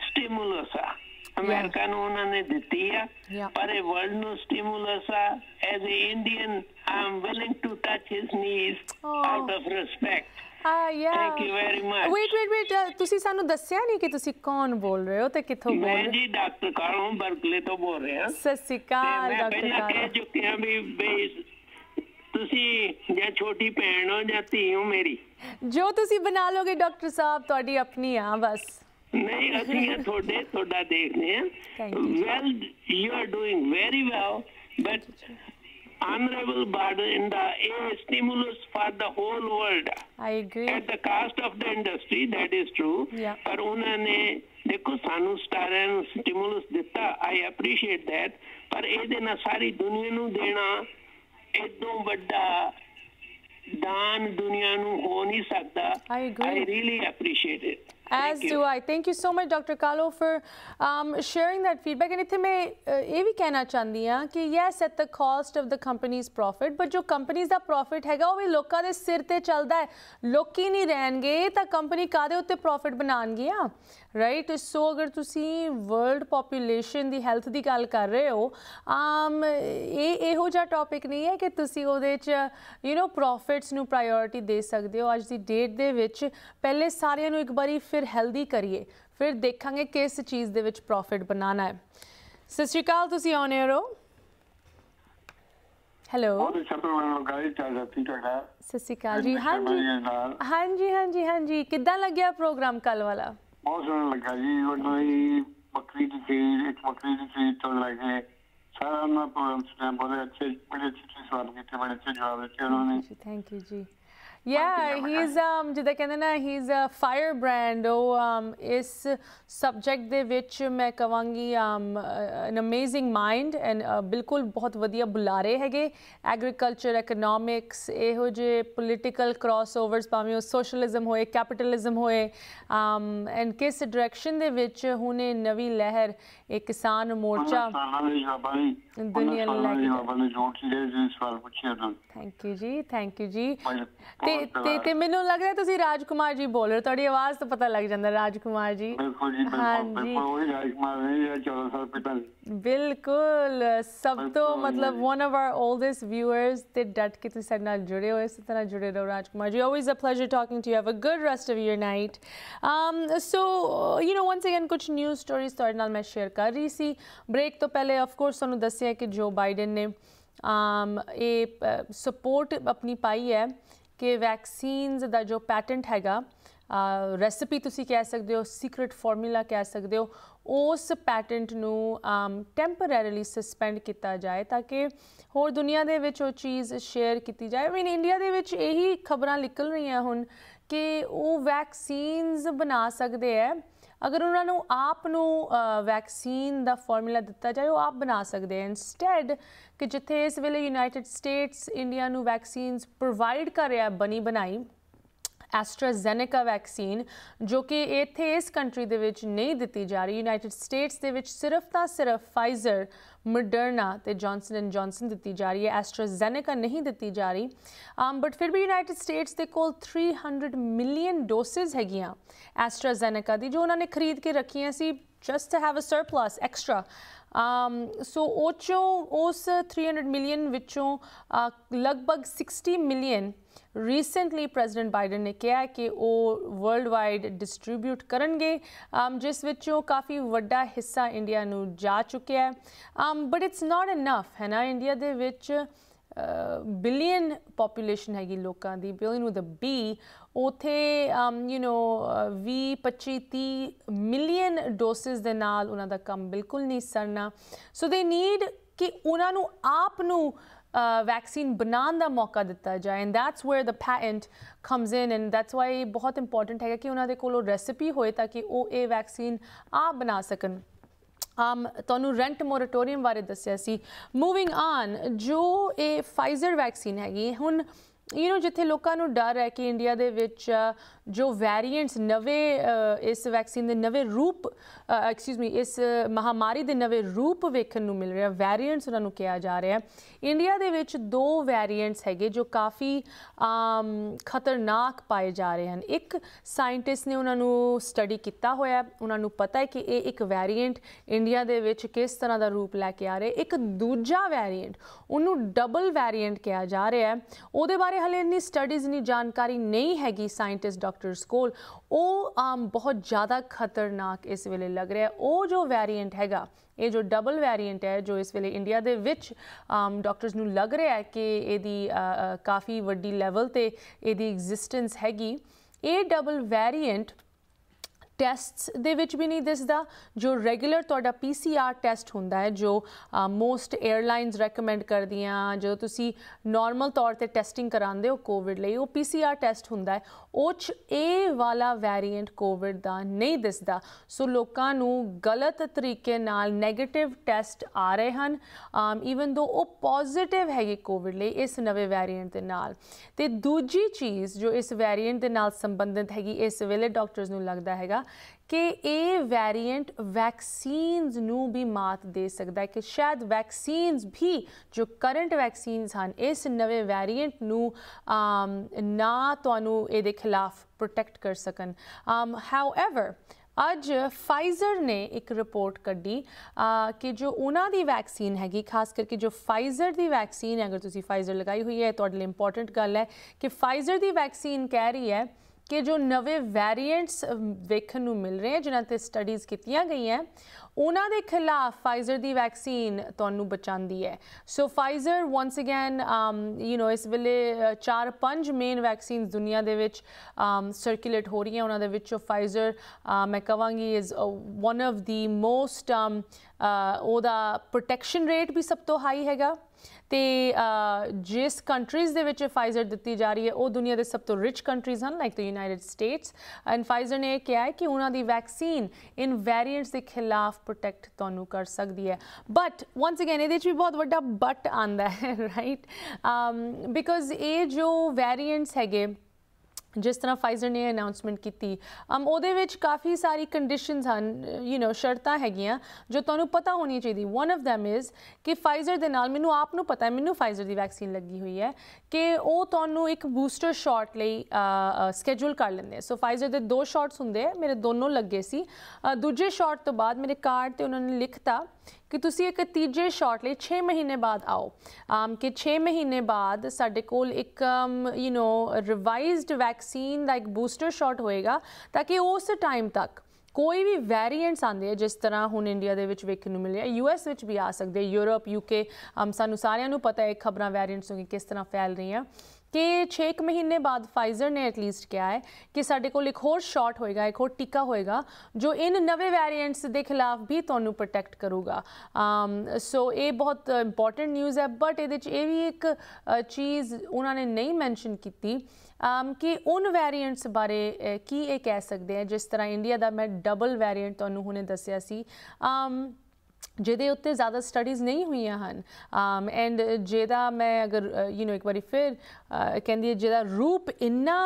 ਸਟਿਮੂਲਸ ਆ ਅਮਰੀਕਾ ਨੂੰ ਉਹਨਾਂ ਨੇ ਦਿੱਤੀ ਆ ਪਰ ਇਹ ਵਰਲਡ ਨੂੰ ਸਟਿਮੂਲਸ ਆ as a Indian I'm willing to touch his knees out of respect ਆ yeah thank you very much wait wait wait ਤੁਸੀਂ ਸਾਨੂੰ ਦੱਸਿਆ ਨਹੀਂ ਕਿ ਤੁਸੀਂ ਕੌਣ ਬੋਲ ਰਹੇ ਹੋ ਤੇ ਕਿੱਥੋਂ ਬੋਲ ਰਹੇ ਹੋ ਮੈਂ ਜੀ ਡਾਕਟਰ ਕਾਲੋਂ ਬਰਕਲੇ ਤੋਂ ਬੋਲ ਰਿਹਾ ਸਤਿ ਸ੍ਰੀ ਅਕਾਲ ਡਾਕਟਰ ਕਾਲੋਂ ਮੈਂ ਕਹਿ ਚੁੱਕਿਆ ਵੀ ਤੁਸੀਂ ਜਾਂ ਛੋਟੀ ਭੈਣ ਹੋ ਜਾਂ ਧੀ ਹੋ ਮੇਰੀ ਜੋ ਤੁਸੀਂ ਬਣਾ ਲੋਗੇ ਡਾਕਟਰ ਸਾਹਿਬ ਤੁਹਾਡੀ ਆਪਣੀ ਆ ਬਸ ਨਹੀਂ ਅਸੀਂ ਤੁਹਾਡੇ ਤੁਹਾਡਾ ਦੇਖਦੇ ਆ well you are doing very well but honorable the a stimulus for the whole world. I agree. At the cost of the industry, that is true. Yeah. पर उन्होंने देखो सानू स्टारन स्टिमुलस ਦਿੱਤਾ आई अप्रिशिएट दैट पर ਇਹਦੇ ਨਾਲ ਸਾਰੀ ਦੁਨੀਆ ਨੂੰ ਦੇਣਾ ਇਦੋਂ ਵੱਡਾ ਦਾਨ ਦੁਨੀਆ ਨੂੰ as do I. Thank you so much, Dr. Kahlo, for um, sharing that feedback. And इतने मैं ये भी कहना yes at the cost of the company's profit, but जो company's ਦਾ profit ਹੈਗਾ the ਵੀ ਲੋਕਾਂ ਦੇ ਸਿਰ ਤੇ ਚੱਲਦਾ profit ਰਾਈਟ ਸੋ ਅਗਰ ਤੁਸੀਂ ਵਰਲਡ ਪੋਪੂਲੇਸ਼ਨ ਦੀ ਹੈਲਥ ਦੀ ਗੱਲ ਕਰ ਰਹੇ ਹੋ ਆਮ ਇਹ ਇਹੋ ਜਿਹਾ ਟੌਪਿਕ ਨਹੀਂ ਹੈ ਕਿ ਤੁਸੀਂ ਉਹਦੇ 'ਚ ਯੂ نو ਪ੍ਰੋਫਿਟਸ ਨੂੰ ਪ੍ਰਾਇੋਰਟੀ ਦੇ ਸਕਦੇ ਹੋ ਅੱਜ ਦੀ ਡੇਟ ਦੇ ਵਿੱਚ ਪਹਿਲੇ ਸਾਰਿਆਂ ਨੂੰ ਇੱਕ ਵਾਰੀ ਫਿਰ ਹੈਲਦੀ ਕਰੀਏ ਫਿਰ ਦੇਖਾਂਗੇ ਕਿਸ ਚੀਜ਼ ਦੇ ਵਿੱਚ ਪ੍ਰੋਫਿਟ ਬਣਾਉਣਾ ਹੈ ਸਤਿ ਸ਼੍ਰੀ ਅਕਾਲ ਤੁਸੀਂ ਆਨ 에ਅਰ ਹੋ ਹੈਲੋ ਸਤਿ ਸ਼੍ਰੀ ਅਕਾਲ ਜੀ ਹਾਂਜੀ ਹਾਂਜੀ ਹਾਂਜੀ ਹਾਂਜੀ ਕਿੱਦਾਂ ਲੱਗਿਆ ਪ੍ਰੋਗਰਾਮ ਕੱਲ ਵਾਲਾ ਬਹੁਤ ਸੋਹਣਾ ਲੱਗਾ ਜੀ ਉਹਨਾਂ ਦੀ ਬੱਕਰੀ ਦੀ ਚੀਜ਼ ਇੱਕ ਬੱਕਰੀ ਦੀ ਚੀਜ਼ ਤੋਂ ਲੈ ਕੇ ਸਾਰਾ ਉਹਨਾਂ ਪ੍ਰੋਗਰਾਮ ਸੁਣਿਆ ਬੜੇ ਅੱਛੇ ਬੜੇ ਅੱਛੇ ਸਵਾਲ ਕੀਤੇ ਬੜੇ ਅੱਛੇ ਜਵਾਬ ਦਿੱਤੇ ਉਹਨਾਂ ਨੇ thank you ji Yeah, he's um ਜਿੱਦਾਂ ਕਹਿੰਦੇ ਨਾ ਹੀ ਇਜ਼ ਅ ਫਾਇਰ ਬ੍ਰੈਂਡ ਉਹ um ਇਸ ਸਬਜੈਕਟ ਦੇ ਵਿੱਚ ਮੈਂ ਕਵਾਂਗੀ um an amazing mind and ਬਿਲਕੁਲ ਬਹੁਤ ਵਧੀਆ ਬੁਲਾਰੇ ਹੈਗੇ ਐਗਰੀਕਲਚਰ ਇਕਨੋਮਿਕਸ ਇਹੋ ਜੇ ਪੋਲੀਟੀਕਲ ਕ੍ਰਾਸਓਵਰਸ ਭਾਵੇਂ ਉਹ ਸੋਸ਼ਲਿਜ਼ਮ ਹੋਏ ਕੈਪੀਟਲਿਜ਼ਮ ਹੋਏ um ਐਂਡ ਕਿਸ ਡਾਇਰੈਕਸ਼ਨ ਦੇ ਵਿੱਚ ਹੁਣੇ ਨਵੀਂ ਲਹਿਰ ਇੱਕ ਕਿਸਾਨ ਮੋਰਚਾ ਦੁਨੀਆ ਲੈ ਕੇ thank you ji thank you ji ਤੇ ਤੇ ਮੈਨੂੰ ਲੱਗ ਰਿਹਾ ਤੁਸੀਂ ਰਾਜਕੁਮਾਰ ਜੀ ਬੋਲ ਰਹੇ ਤੁਹਾਡੀ ਆਵਾਜ਼ ਤੋਂ ਪਤਾ ਲੱਗ ਜਾਂਦਾ ਰਾਜਕੁਮਾਰ ਜੀ ਬਿਲਕੁਲ ਜੀ ਬਿਲਕੁਲ ਉਹੀ ਰਾਜਕੁਮਾਰ ਜੀ 14 ਸਾਲ ਪਹਿਲਾਂ ਬਿਲਕੁਲ ਸਭ ਤੋਂ ਮਤਲਬ one of our oldest viewers ਤੇ ਡਟ ਕੇ ਤੁਸੀਂ ਸਾਡੇ ਨਾਲ ਜੁੜੇ ਹੋ ਇਸ ਤਰ੍ਹਾਂ ਜੁੜੇ ਰਹੋ Rajkumar ji always a pleasure talking to you have a good rest of your night um so you know once again ਕੁਝ ਨਿਊਜ਼ ਸਟੋਰੀਜ਼ ਤੁਹਾਡੇ ਨਾਲ ਮੈਂ ਸ਼ੇਅਰ ਕਰ ਰਹੀ ਸੀ ਬ੍ਰੇਕ ਤੋਂ ਪਹਿਲੇ ਆਫ ਕੋਰਸ ਤੁਹਾਨੂੰ ਦੱਸਿਆ ਕਿ ਜੋ ਬਾਈਡਨ ਨੇ ਅਮ um, ਇਹ ਸਪੋਰਟ ਆਪਣੀ ਪਾਈ ਹੈ ਕਿ ਵੈਕਸੀਨਸ ਦਾ ਜੋ ਪੈਟੈਂਟ ਹੈਗਾ ਰੈਸਿਪੀ ਤੁਸੀਂ ਕਹਿ ਸਕਦੇ ਹੋ ਸੀਕ੍ਰੀਟ ਫਾਰਮੂਲਾ ਕਹਿ ਸਕਦੇ ਹੋ ਉਸ ਪੈਟੈਂਟ ਨੂੰ ਟੈਂਪਰੇਰੀਲੀ ਸਸਪੈਂਡ ਕੀਤਾ ਜਾਏ ਤਾਂ ਕਿ ਹੋਰ ਦੁਨੀਆ ਦੇ ਵਿੱਚ ਉਹ ਚੀਜ਼ ਸ਼ੇਅਰ ਕੀਤੀ ਜਾਏ ਮੀਨ ਇੰਡੀਆ ਦੇ ਵਿੱਚ ਇਹੀ ਖਬਰਾਂ ਨਿਕਲ ਰਹੀਆਂ ਹੁਣ ਕਿ ਉਹ ਵੈਕਸੀਨਸ ਬਣਾ ਸਕਦੇ ਆ ਅਗਰ ਉਹਨਾਂ ਨੂੰ ਆਪ ਨੂੰ ਵੈਕਸੀਨ ਦਾ ਫਾਰਮੂਲਾ ਦਿੱਤਾ ਜਾਏ ਉਹ ਆਪ ਬਣਾ ਸਕਦੇ ਐ ਇਨਸਟੈਡ ਕਿ ਜਿੱਥੇ ਇਸ ਵੇਲੇ ਯੂਨਾਈਟਿਡ ਸਟੇਟਸ ਇੰਡੀਆ ਨੂੰ ਵੈਕਸੀਨਸ ਪ੍ਰੋਵਾਈਡ ਕਰ ਰਿਹਾ ਬਣੀ ਬਣਾਈ ਐਸਟਰਾਜ਼ੈਨੇਕਾ ਵੈਕਸੀਨ ਜੋ ਕਿ ਇੱਥੇ ਇਸ ਕੰਟਰੀ ਦੇ ਵਿੱਚ ਨਹੀਂ ਦਿੱਤੀ ਜਾ ਰਹੀ ਯੂਨਾਈਟਿਡ ਸਟੇਟਸ ਦੇ ਵਿੱਚ ਸਿਰਫ ਤਾਂ ਸਿਰਫ ਫਾਈਜ਼ਰ ਮਡਰਨਾ ਤੇ ਜੌਨਸਨ ਐਂਡ ਜੌਨਸਨ ਦਿੱਤੀ ਜਾ ਰਹੀ ਹੈ ਐਸਟਰਾਜ਼ੈਨੇਕਾ ਨਹੀਂ ਦਿੱਤੀ ਜਾ ਰਹੀ ਆਮ um, ਬਟ ਫਿਰ ਵੀ ਯੂਨਾਈਟਿਡ ਸਟੇਟਸ ਦੇ ਕੋਲ 300 ਮਿਲੀਅਨ ਡੋਸਸ ਹੈਗੀਆਂ ਐਸਟਰਾਜ਼ੈਨੇਕਾ ਦੀ ਜੋ ਉਹਨਾਂ ਨੇ ਖਰੀਦ ਕੇ ਰੱਖੀਆਂ ਸੀ to have a surplus extra extra um ਉਹ ocho ਉਸ 300 ਮਿਲੀਅਨ ਵਿੱਚੋਂ ਲਗਭਗ 60 ਮਿਲੀਅਨ ਰੀਸੈਂਟਲੀ ਪ੍ਰੈਜ਼ੀਡੈਂਟ ਬਾਈਡਨ ਨੇ ਕਿਹਾ ਕਿ ਉਹ ਵਰਲਡਵਾਈਡ ਡਿਸਟ੍ਰਿਬਿਊਟ ਕਰਨਗੇ um, ਜਿਸ ਵਿੱਚੋਂ ਕਾਫੀ ਵੱਡਾ ਹਿੱਸਾ ਇੰਡੀਆ ਨੂੰ ਜਾ ਚੁੱਕਿਆ ਹੈ ਬਟ ਇਟਸ ਨਾਟ ਇਨਫ ਹੈ ਨਾ ਇੰਡੀਆ ਦੇ ਵਿੱਚ ਬਿਲੀਅਨ ਪੋਪੂਲੇਸ਼ਨ ਹੈਗੀ ਲੋਕਾਂ ਦੀ ਬਿਲੀਅਨ ਵਿਦ ਅ ਬੀ ਉਥੇ ਯੂ نو 20 25 30 ਮਿਲੀਅਨ ਡੋਸਸ ਦੇ ਨਾਲ ਉਹਨਾਂ ਦਾ ਕੰਮ ਬਿਲਕੁਲ ਨਹੀਂ ਸਰਨਾ ਸੋ ਦੇ ਨੀਡ ਕਿ ਉਹਨਾਂ ਨੂੰ ਆਪ ਨੂੰ ਵੈਕਸੀਨ ਬਣਾਉਣ ਦਾ ਮੌਕਾ ਦਿੱਤਾ ਜਾਏ and that's where the patent comes in and that's why ਬਹੁਤ ਇੰਪੋਰਟੈਂਟ ਹੈਗਾ ਕਿ ਉਹਨਾਂ ਦੇ ਕੋਲ ਰੈਸਿਪੀ ਹੋਏ ਤਾਂ ਕਿ ਉਹ ਇਹ ਵੈਕਸੀਨ ਆ ਬਣਾ ਸਕਣ ਆਮ um, ਤੁਹਾਨੂੰ ਰੈਂਟ ਮੋਰਟੋਰੀਅਮ ਬਾਰੇ ਦੱਸਿਆ ਸੀ ਮੂਵਿੰਗ ਔਨ ਜੋ ਇਹ ਫਾਈਜ਼ਰ ਵੈਕਸੀਨ ਹੈਗੀ ਹੁਣ ਯੂ نو ਜਿੱਥੇ ਲੋਕਾਂ ਨੂੰ ਡਰ ਹੈ ਕਿ ਇੰਡੀਆ ਦੇ ਵਿੱਚ ਜੋ ਵੈਰੀਐਂਟਸ ਨਵੇਂ ਇਸ ਵੈਕਸੀਨ ਦੇ ਨਵੇਂ ਰੂਪ ਐਕਸਕਿਊਜ਼ ਮੀ ਇਸ ਮਹਾਮਾਰੀ ਦੇ ਨਵੇਂ ਰੂਪ ਵੇਖਣ ਨੂੰ ਮਿਲ ਰਿਹਾ ਵੈਰੀਐਂਟਸ ਉਹਨਾਂ ਨੂੰ ਕਿਹਾ ਜਾ ਰਿਹਾ ਹੈ ਇੰਡੀਆ ਦੇ ਵਿੱਚ ਦੋ ਵੈਰੀਐਂਟਸ ਹੈਗੇ ਜੋ ਕਾਫੀ ਖਤਰਨਾਕ ਪਾਏ ਜਾ ਰਹੇ ਹਨ ਇੱਕ ਸਾਇੰਟਿਸਟ ਨੇ ਉਹਨਾਂ ਨੂੰ ਸਟੱਡੀ ਕੀਤਾ ਹੋਇਆ ਉਹਨਾਂ ਨੂੰ ਪਤਾ ਹੈ ਕਿ ਇਹ ਇੱਕ ਵੈਰੀਐਂਟ ਇੰਡੀਆ ਦੇ ਵਿੱਚ ਕਿਸ ਤਰ੍ਹਾਂ ਦਾ ਰੂਪ ਲੈ ਕੇ ਆ ਰਿਹਾ ਇੱਕ ਦੂਜਾ ਵੈਰੀਐਂਟ ਉਹਨੂੰ ਡਬਲ ਵੈਰੀਐਂਟ ਕਿਹਾ ਜਾ ਰਿਹਾ ਹੈ ਉਹਦੇ ਬਾਰੇ ਹਲੇ ਇੰਨੀ ਸਟੱਡੀਜ਼ ਨਹੀਂ ਜਾਣਕਾਰੀ ਨਹੀਂ ਹੈਗੀ ਸਾਇੰਟਿਸਟ ਡਾਕਟਰਸ ਕੋਲ ਉਹ ਬਹੁਤ ਜ਼ਿਆਦਾ ਖਤਰਨਾਕ ਇਸ ਵੇਲੇ ਲੱਗ ਰਿਹਾ ਉਹ ਜੋ ਵੈਰੀਐਂਟ ਹੈਗਾ ਇਹ ਜੋ ਡਬਲ ਵੈਰੀਐਂਟ ਹੈ ਜੋ ਇਸ ਵੇਲੇ ਇੰਡੀਆ ਦੇ ਵਿੱਚ ਡਾਕਟਰਸ ਨੂੰ ਲੱਗ ਰਿਹਾ ਹੈ ਕਿ ਇਹਦੀ ਕਾਫੀ ਵੱਡੀ ਲੈਵਲ ਤੇ ਇਹਦੀ ਐਗਜ਼ਿਸਟੈਂਸ ਹੈਗੀ ਇਹ ਡਬਲ ਵੈਰੀਐਂਟ ਟੈਸਟਸ ਦੇ ਵਿੱਚ ਵੀ ਨਹੀਂ ਦਿਸਦਾ ਜੋ ਰੈਗੂਲਰ ਤੁਹਾਡਾ ਪੀਸੀਆਰ ਟੈਸਟ ਹੁੰਦਾ ਹੈ ਜੋ ਮੋਸਟ 에ਅਰਲਾਈਨਸ ਰეკਮੈਂਡ ਕਰਦੀਆਂ ਜੋ ਤੁਸੀਂ ਨਾਰਮਲ ਤੌਰ ਤੇ ਟੈਸਟਿੰਗ ਕਰਾਉਂਦੇ ਹੋ ਕੋਵਿਡ ਲਈ ਉਹ ਪੀਸੀਆਰ ਟੈਸਟ ਹੁੰਦਾ ਹੈ ਉਹ ਚ ਇਹ ਵਾਲਾ ਵੈਰੀਐਂਟ ਕੋਵਿਡ ਦਾ ਨਹੀਂ ਦਿਸਦਾ ਸੋ ਲੋਕਾਂ ਨੂੰ ਗਲਤ ਤਰੀਕੇ ਨਾਲ 네ਗੇਟਿਵ ਟੈਸਟ ਆ ਰਹੇ ਹਨ ਈਵਨ ਦੋ ਉਹ ਪੋਜ਼ਿਟਿਵ ਹੈਗੇ ਕੋਵਿਡ ਲਈ ਇਸ ਨਵੇਂ ਵੈਰੀਐਂਟ ਦੇ ਨਾਲ ਤੇ ਦੂਜੀ ਚੀਜ਼ ਜੋ ਇਸ ਵੈਰੀਐਂਟ ਦੇ ਨਾਲ ਸੰਬੰਧਿਤ ਹੈਗੀ ਇਸ ਵੇਲੇ ਡਾਕਟਰਸ ਨੂੰ ਲੱਗਦਾ ਹੈਗਾ ਕਿ ਇਹ ਵੈਰੀਐਂਟ ਵੈਕਸੀਨਸ ਨੂੰ ਵੀ ਮਾਤ ਦੇ ਸਕਦਾ ਹੈ ਕਿ ਸ਼ਾਇਦ ਵੈਕਸੀਨਸ ਵੀ ਜੋ ਕਰੰਟ ਵੈਕਸੀਨਸ ਹਨ ਇਸ ਨਵੇਂ ਵੈਰੀਐਂਟ ਨੂੰ ਨਾ ਤੁਹਾਨੂੰ ਇਹਦੇ ਖਿਲਾਫ ਪ੍ਰੋਟੈਕਟ ਕਰ ਸਕਣ ਹਾਊਏਵਰ ਅੱਜ ਫਾਈਜ਼ਰ ਨੇ ਇੱਕ ਰਿਪੋਰਟ ਕੱਢੀ ਕਿ ਜੋ ਉਹਨਾਂ ਦੀ ਵੈਕਸੀਨ ਹੈਗੀ ਖਾਸ ਕਰਕੇ ਜੋ ਫਾਈਜ਼ਰ ਦੀ ਵੈਕਸੀਨ ਹੈ ਅਗਰ ਤੁਸੀਂ ਫਾਈਜ਼ਰ ਲਗਾਈ ਹੋਈ ਹੈ ਤੁਹਾਡੇ ਲਈ ਇੰਪੋਰਟੈਂਟ ਗੱਲ ਹੈ ਕਿ ਫਾਈਜ਼ਰ ਦੀ ਵੈਕਸੀਨ ਕਹਿ ਰਹੀ ਹੈ ਕਿ ਜੋ ਨਵੇਂ ਵੇਰੀਐਂਟਸ ਵੇਖਣ ਨੂੰ ਮਿਲ ਰਹੇ ਹਨ ਜਿਨ੍ਹਾਂ ਤੇ ਸਟੱਡੀਜ਼ ਕੀਤੀਆਂ ਗਈਆਂ ਉਹਨਾਂ ਦੇ ਖਿਲਾਫ ਫਾਈਜ਼ਰ ਦੀ ਵੈਕਸੀਨ ਤੁਹਾਨੂੰ ਬਚਾਉਂਦੀ ਹੈ so Pfizer once again you know ਇਸ ਵੇਲੇ ਚਾਰ ਪੰਜ ਮੇਨ ਵੈਕਸੀਨਸ ਦੁਨੀਆ ਦੇ ਵਿੱਚ ਸਰਕੂਲੇਟ um, ਹੋ ਰਹੀਆਂ ਉਹਨਾਂ ਦੇ ਵਿੱਚੋਂ ਫਾਈਜ਼ਰ ਮੈਂ ਕਵਾਂਗੀ is one of the most ਉਹਦਾ ਪ੍ਰੋਟੈਕਸ਼ਨ ਰੇਟ ਵੀ ਸਭ ਤੋਂ ਹਾਈ ਹੈਗਾ ਤੇ ਜਿਸ ਕੰਟਰੀਜ਼ ਦੇ ਵਿੱਚ ਫਾਈਜ਼ਰ ਦਿੱਤੀ ਜਾ ਰਹੀ ਹੈ ਉਹ ਦੁਨੀਆ ਦੇ ਸਭ ਤੋਂ ਰਿਚ ਕੰਟਰੀਜ਼ ਹਨ like the United States and Pfizer ਨੇ ਕਿਹਾ ਹੈ ਕਿ ਉਹਨਾਂ ਦੀ ਵੈਕਸੀਨ ਇਨ ਵੈਰੀਐਂਟਸ ਦੇ ਖਿਲਾਫ ਪ੍ਰੋਟੈਕਟ ਤੁਹਾਨੂੰ ਕਰ ਸਕਦੀ ਹੈ ਬਟ ਵਾਂਸ ਅਗੇਨ ਇਹਦੇ ਵਿੱਚ ਵੀ ਬਹੁਤ ਵੱਡਾ ਬਟ ਆਂਦਾ ਹੈ ਰਾਈਟ ਬਿਕੋਜ਼ um, ਇਹ ਜੋ ਵੈਰੀਐਂਟਸ ਹੈਗੇ ਜਿਸ ਤਰ੍ਹਾਂ ਫਾਈਜ਼ਰ ਨੇ ਅਨਾਉਂਸਮੈਂਟ ਕੀਤੀ ਅਮ ਉਹਦੇ ਵਿੱਚ ਕਾਫੀ ਸਾਰੀ ਕੰਡੀਸ਼ਨਸ ਹਨ ਯੂ نو ਸ਼ਰਤਾਂ ਹੈਗੀਆਂ ਜੋ ਤੁਹਾਨੂੰ ਪਤਾ ਹੋਣੀ ਚਾਹੀਦੀ ਵਨ ਆਫ them ਇਜ਼ ਕਿ ਫਾਈਜ਼ਰ ਦੇ ਨਾਲ ਮੈਨੂੰ ਆਪ ਨੂੰ ਪਤਾ ਹੈ ਮੈਨੂੰ ਫਾਈਜ਼ਰ ਦੀ ਵੈਕਸੀਨ ਲੱਗੀ ਹੋਈ ਹੈ ਕਿ ਉਹ ਤੁਹਾਨੂੰ ਇੱਕ ਬੂਸਟਰ ਸ਼ਾਟ ਲਈ ਸਕੇਜੂਲ ਕਰ ਲੈਂਦੇ ਸੋ ਫਾਈਜ਼ਰ ਦੇ ਦੋ ਸ਼ਾਟਸ ਹੁੰਦੇ ਮੇਰੇ ਦੋਨੋਂ ਲੱਗੇ ਸੀ ਦੂਜੇ ਸ਼ਾਟ ਤੋਂ ਬਾਅਦ ਮੇਰੇ ਕਾਰਡ ਤੇ ਉਹਨਾਂ ਨੇ ਲਿਖਤਾ ਕਿ ਤੁਸੀਂ ਇੱਕ ਤੀਜੇ ਸ਼ਾਟ ਲਈ 6 ਮਹੀਨੇ ਬਾਅਦ ਆਓ ਆਮ ਕਿ 6 ਮਹੀਨੇ ਬਾਅਦ ਸਾਡੇ ਕੋਲ ਇੱਕ ਯੂ نو ਰਿਵਾਈਜ਼ਡ ਵੈਕਸੀਨ ਦਾ ਇੱਕ ਬੂਸਟਰ ਸ਼ਾਟ ਹੋਏਗਾ ਤਾਂ ਕਿ ਉਸ ਟਾਈਮ ਤੱਕ ਕੋਈ ਵੀ ਵੈਰੀਐਂਟਸ ਆਉਂਦੇ ਆ ਜਿਸ ਤਰ੍ਹਾਂ ਹੁਣ ਇੰਡੀਆ ਦੇ ਵਿੱਚ ਵੇਖਣ ਨੂੰ ਮਿਲਿਆ ਯੂਐਸ ਵਿੱਚ ਵੀ ਆ ਸਕਦੇ ਯੂਰਪ ਯੂਕੇ ਸਾਨੂੰ ਸਾਰਿਆਂ ਨੂੰ ਪਤਾ ਹੈ ਖਬਰਾਂ ਵੈਰੀਐਂਟਸ ਹੋਗੇ ਕਿਸ ਤਰ੍ਹਾਂ ਫੈਲ ਰਹੀਆਂ ਕਿ 6 ਮਹੀਨੇ ਬਾਅਦ ਫਾਈਜ਼ਰ ਨੇ ਐਟਲੀਸਟ ਕਿਹਾ ਹੈ ਕਿ ਸਾਡੇ ਕੋਲ ਇੱਕ ਹੋਰ ਸ਼ਾਟ ਹੋਏਗਾ ਇੱਕ ਹੋਰ ਟੀਕਾ ਹੋਏਗਾ ਜੋ ਇਨ ਨਵੇਂ ਵੈਰੀਐਂਟਸ ਦੇ ਖਿਲਾਫ ਵੀ ਤੁਹਾਨੂੰ ਪ੍ਰੋਟੈਕਟ ਕਰੂਗਾ ਸੋ ਇਹ ਬਹੁਤ ਇੰਪੋਰਟੈਂਟ ਨਿਊਜ਼ ਹੈ ਬਟ ਇਹਦੇ ਵਿੱਚ ਇਹ ਵੀ ਇੱਕ ਚੀਜ਼ ਉਹਨਾਂ ਨੇ ਨਹੀਂ ਮੈਂਸ਼ਨ ਕੀਤੀ ਕਿ ਉਹਨ ਵੈਰੀਐਂਟਸ ਬਾਰੇ ਕੀ ਇਹ ਕਹਿ ਸਕਦੇ ਆ ਜਿਸ ਤਰ੍ਹਾਂ ਇੰਡੀਆ ਦਾ ਮੈਂ ਡਬਲ ਵੈਰੀਐਂਟ ਤੁਹਾਨੂੰ ਹੁਣੇ ਦੱਸਿਆ ਸੀ ਜਿਹਦੇ ਉੱਤੇ ਜ਼ਿਆਦਾ ਸਟੱਡੀਜ਼ ਨਹੀਂ ਹੋਈਆਂ ਹਨ ਅਮ um, ਐਂਡ ਜਿਹਦਾ ਮੈਂ ਅਗਰ ਯੂ نو ਇੱਕ ਵਾਰੀ ਫਿਰ ਕਹਿੰਦੀ ਹੈ ਜਿਹਦਾ ਰੂਪ ਇੰਨਾ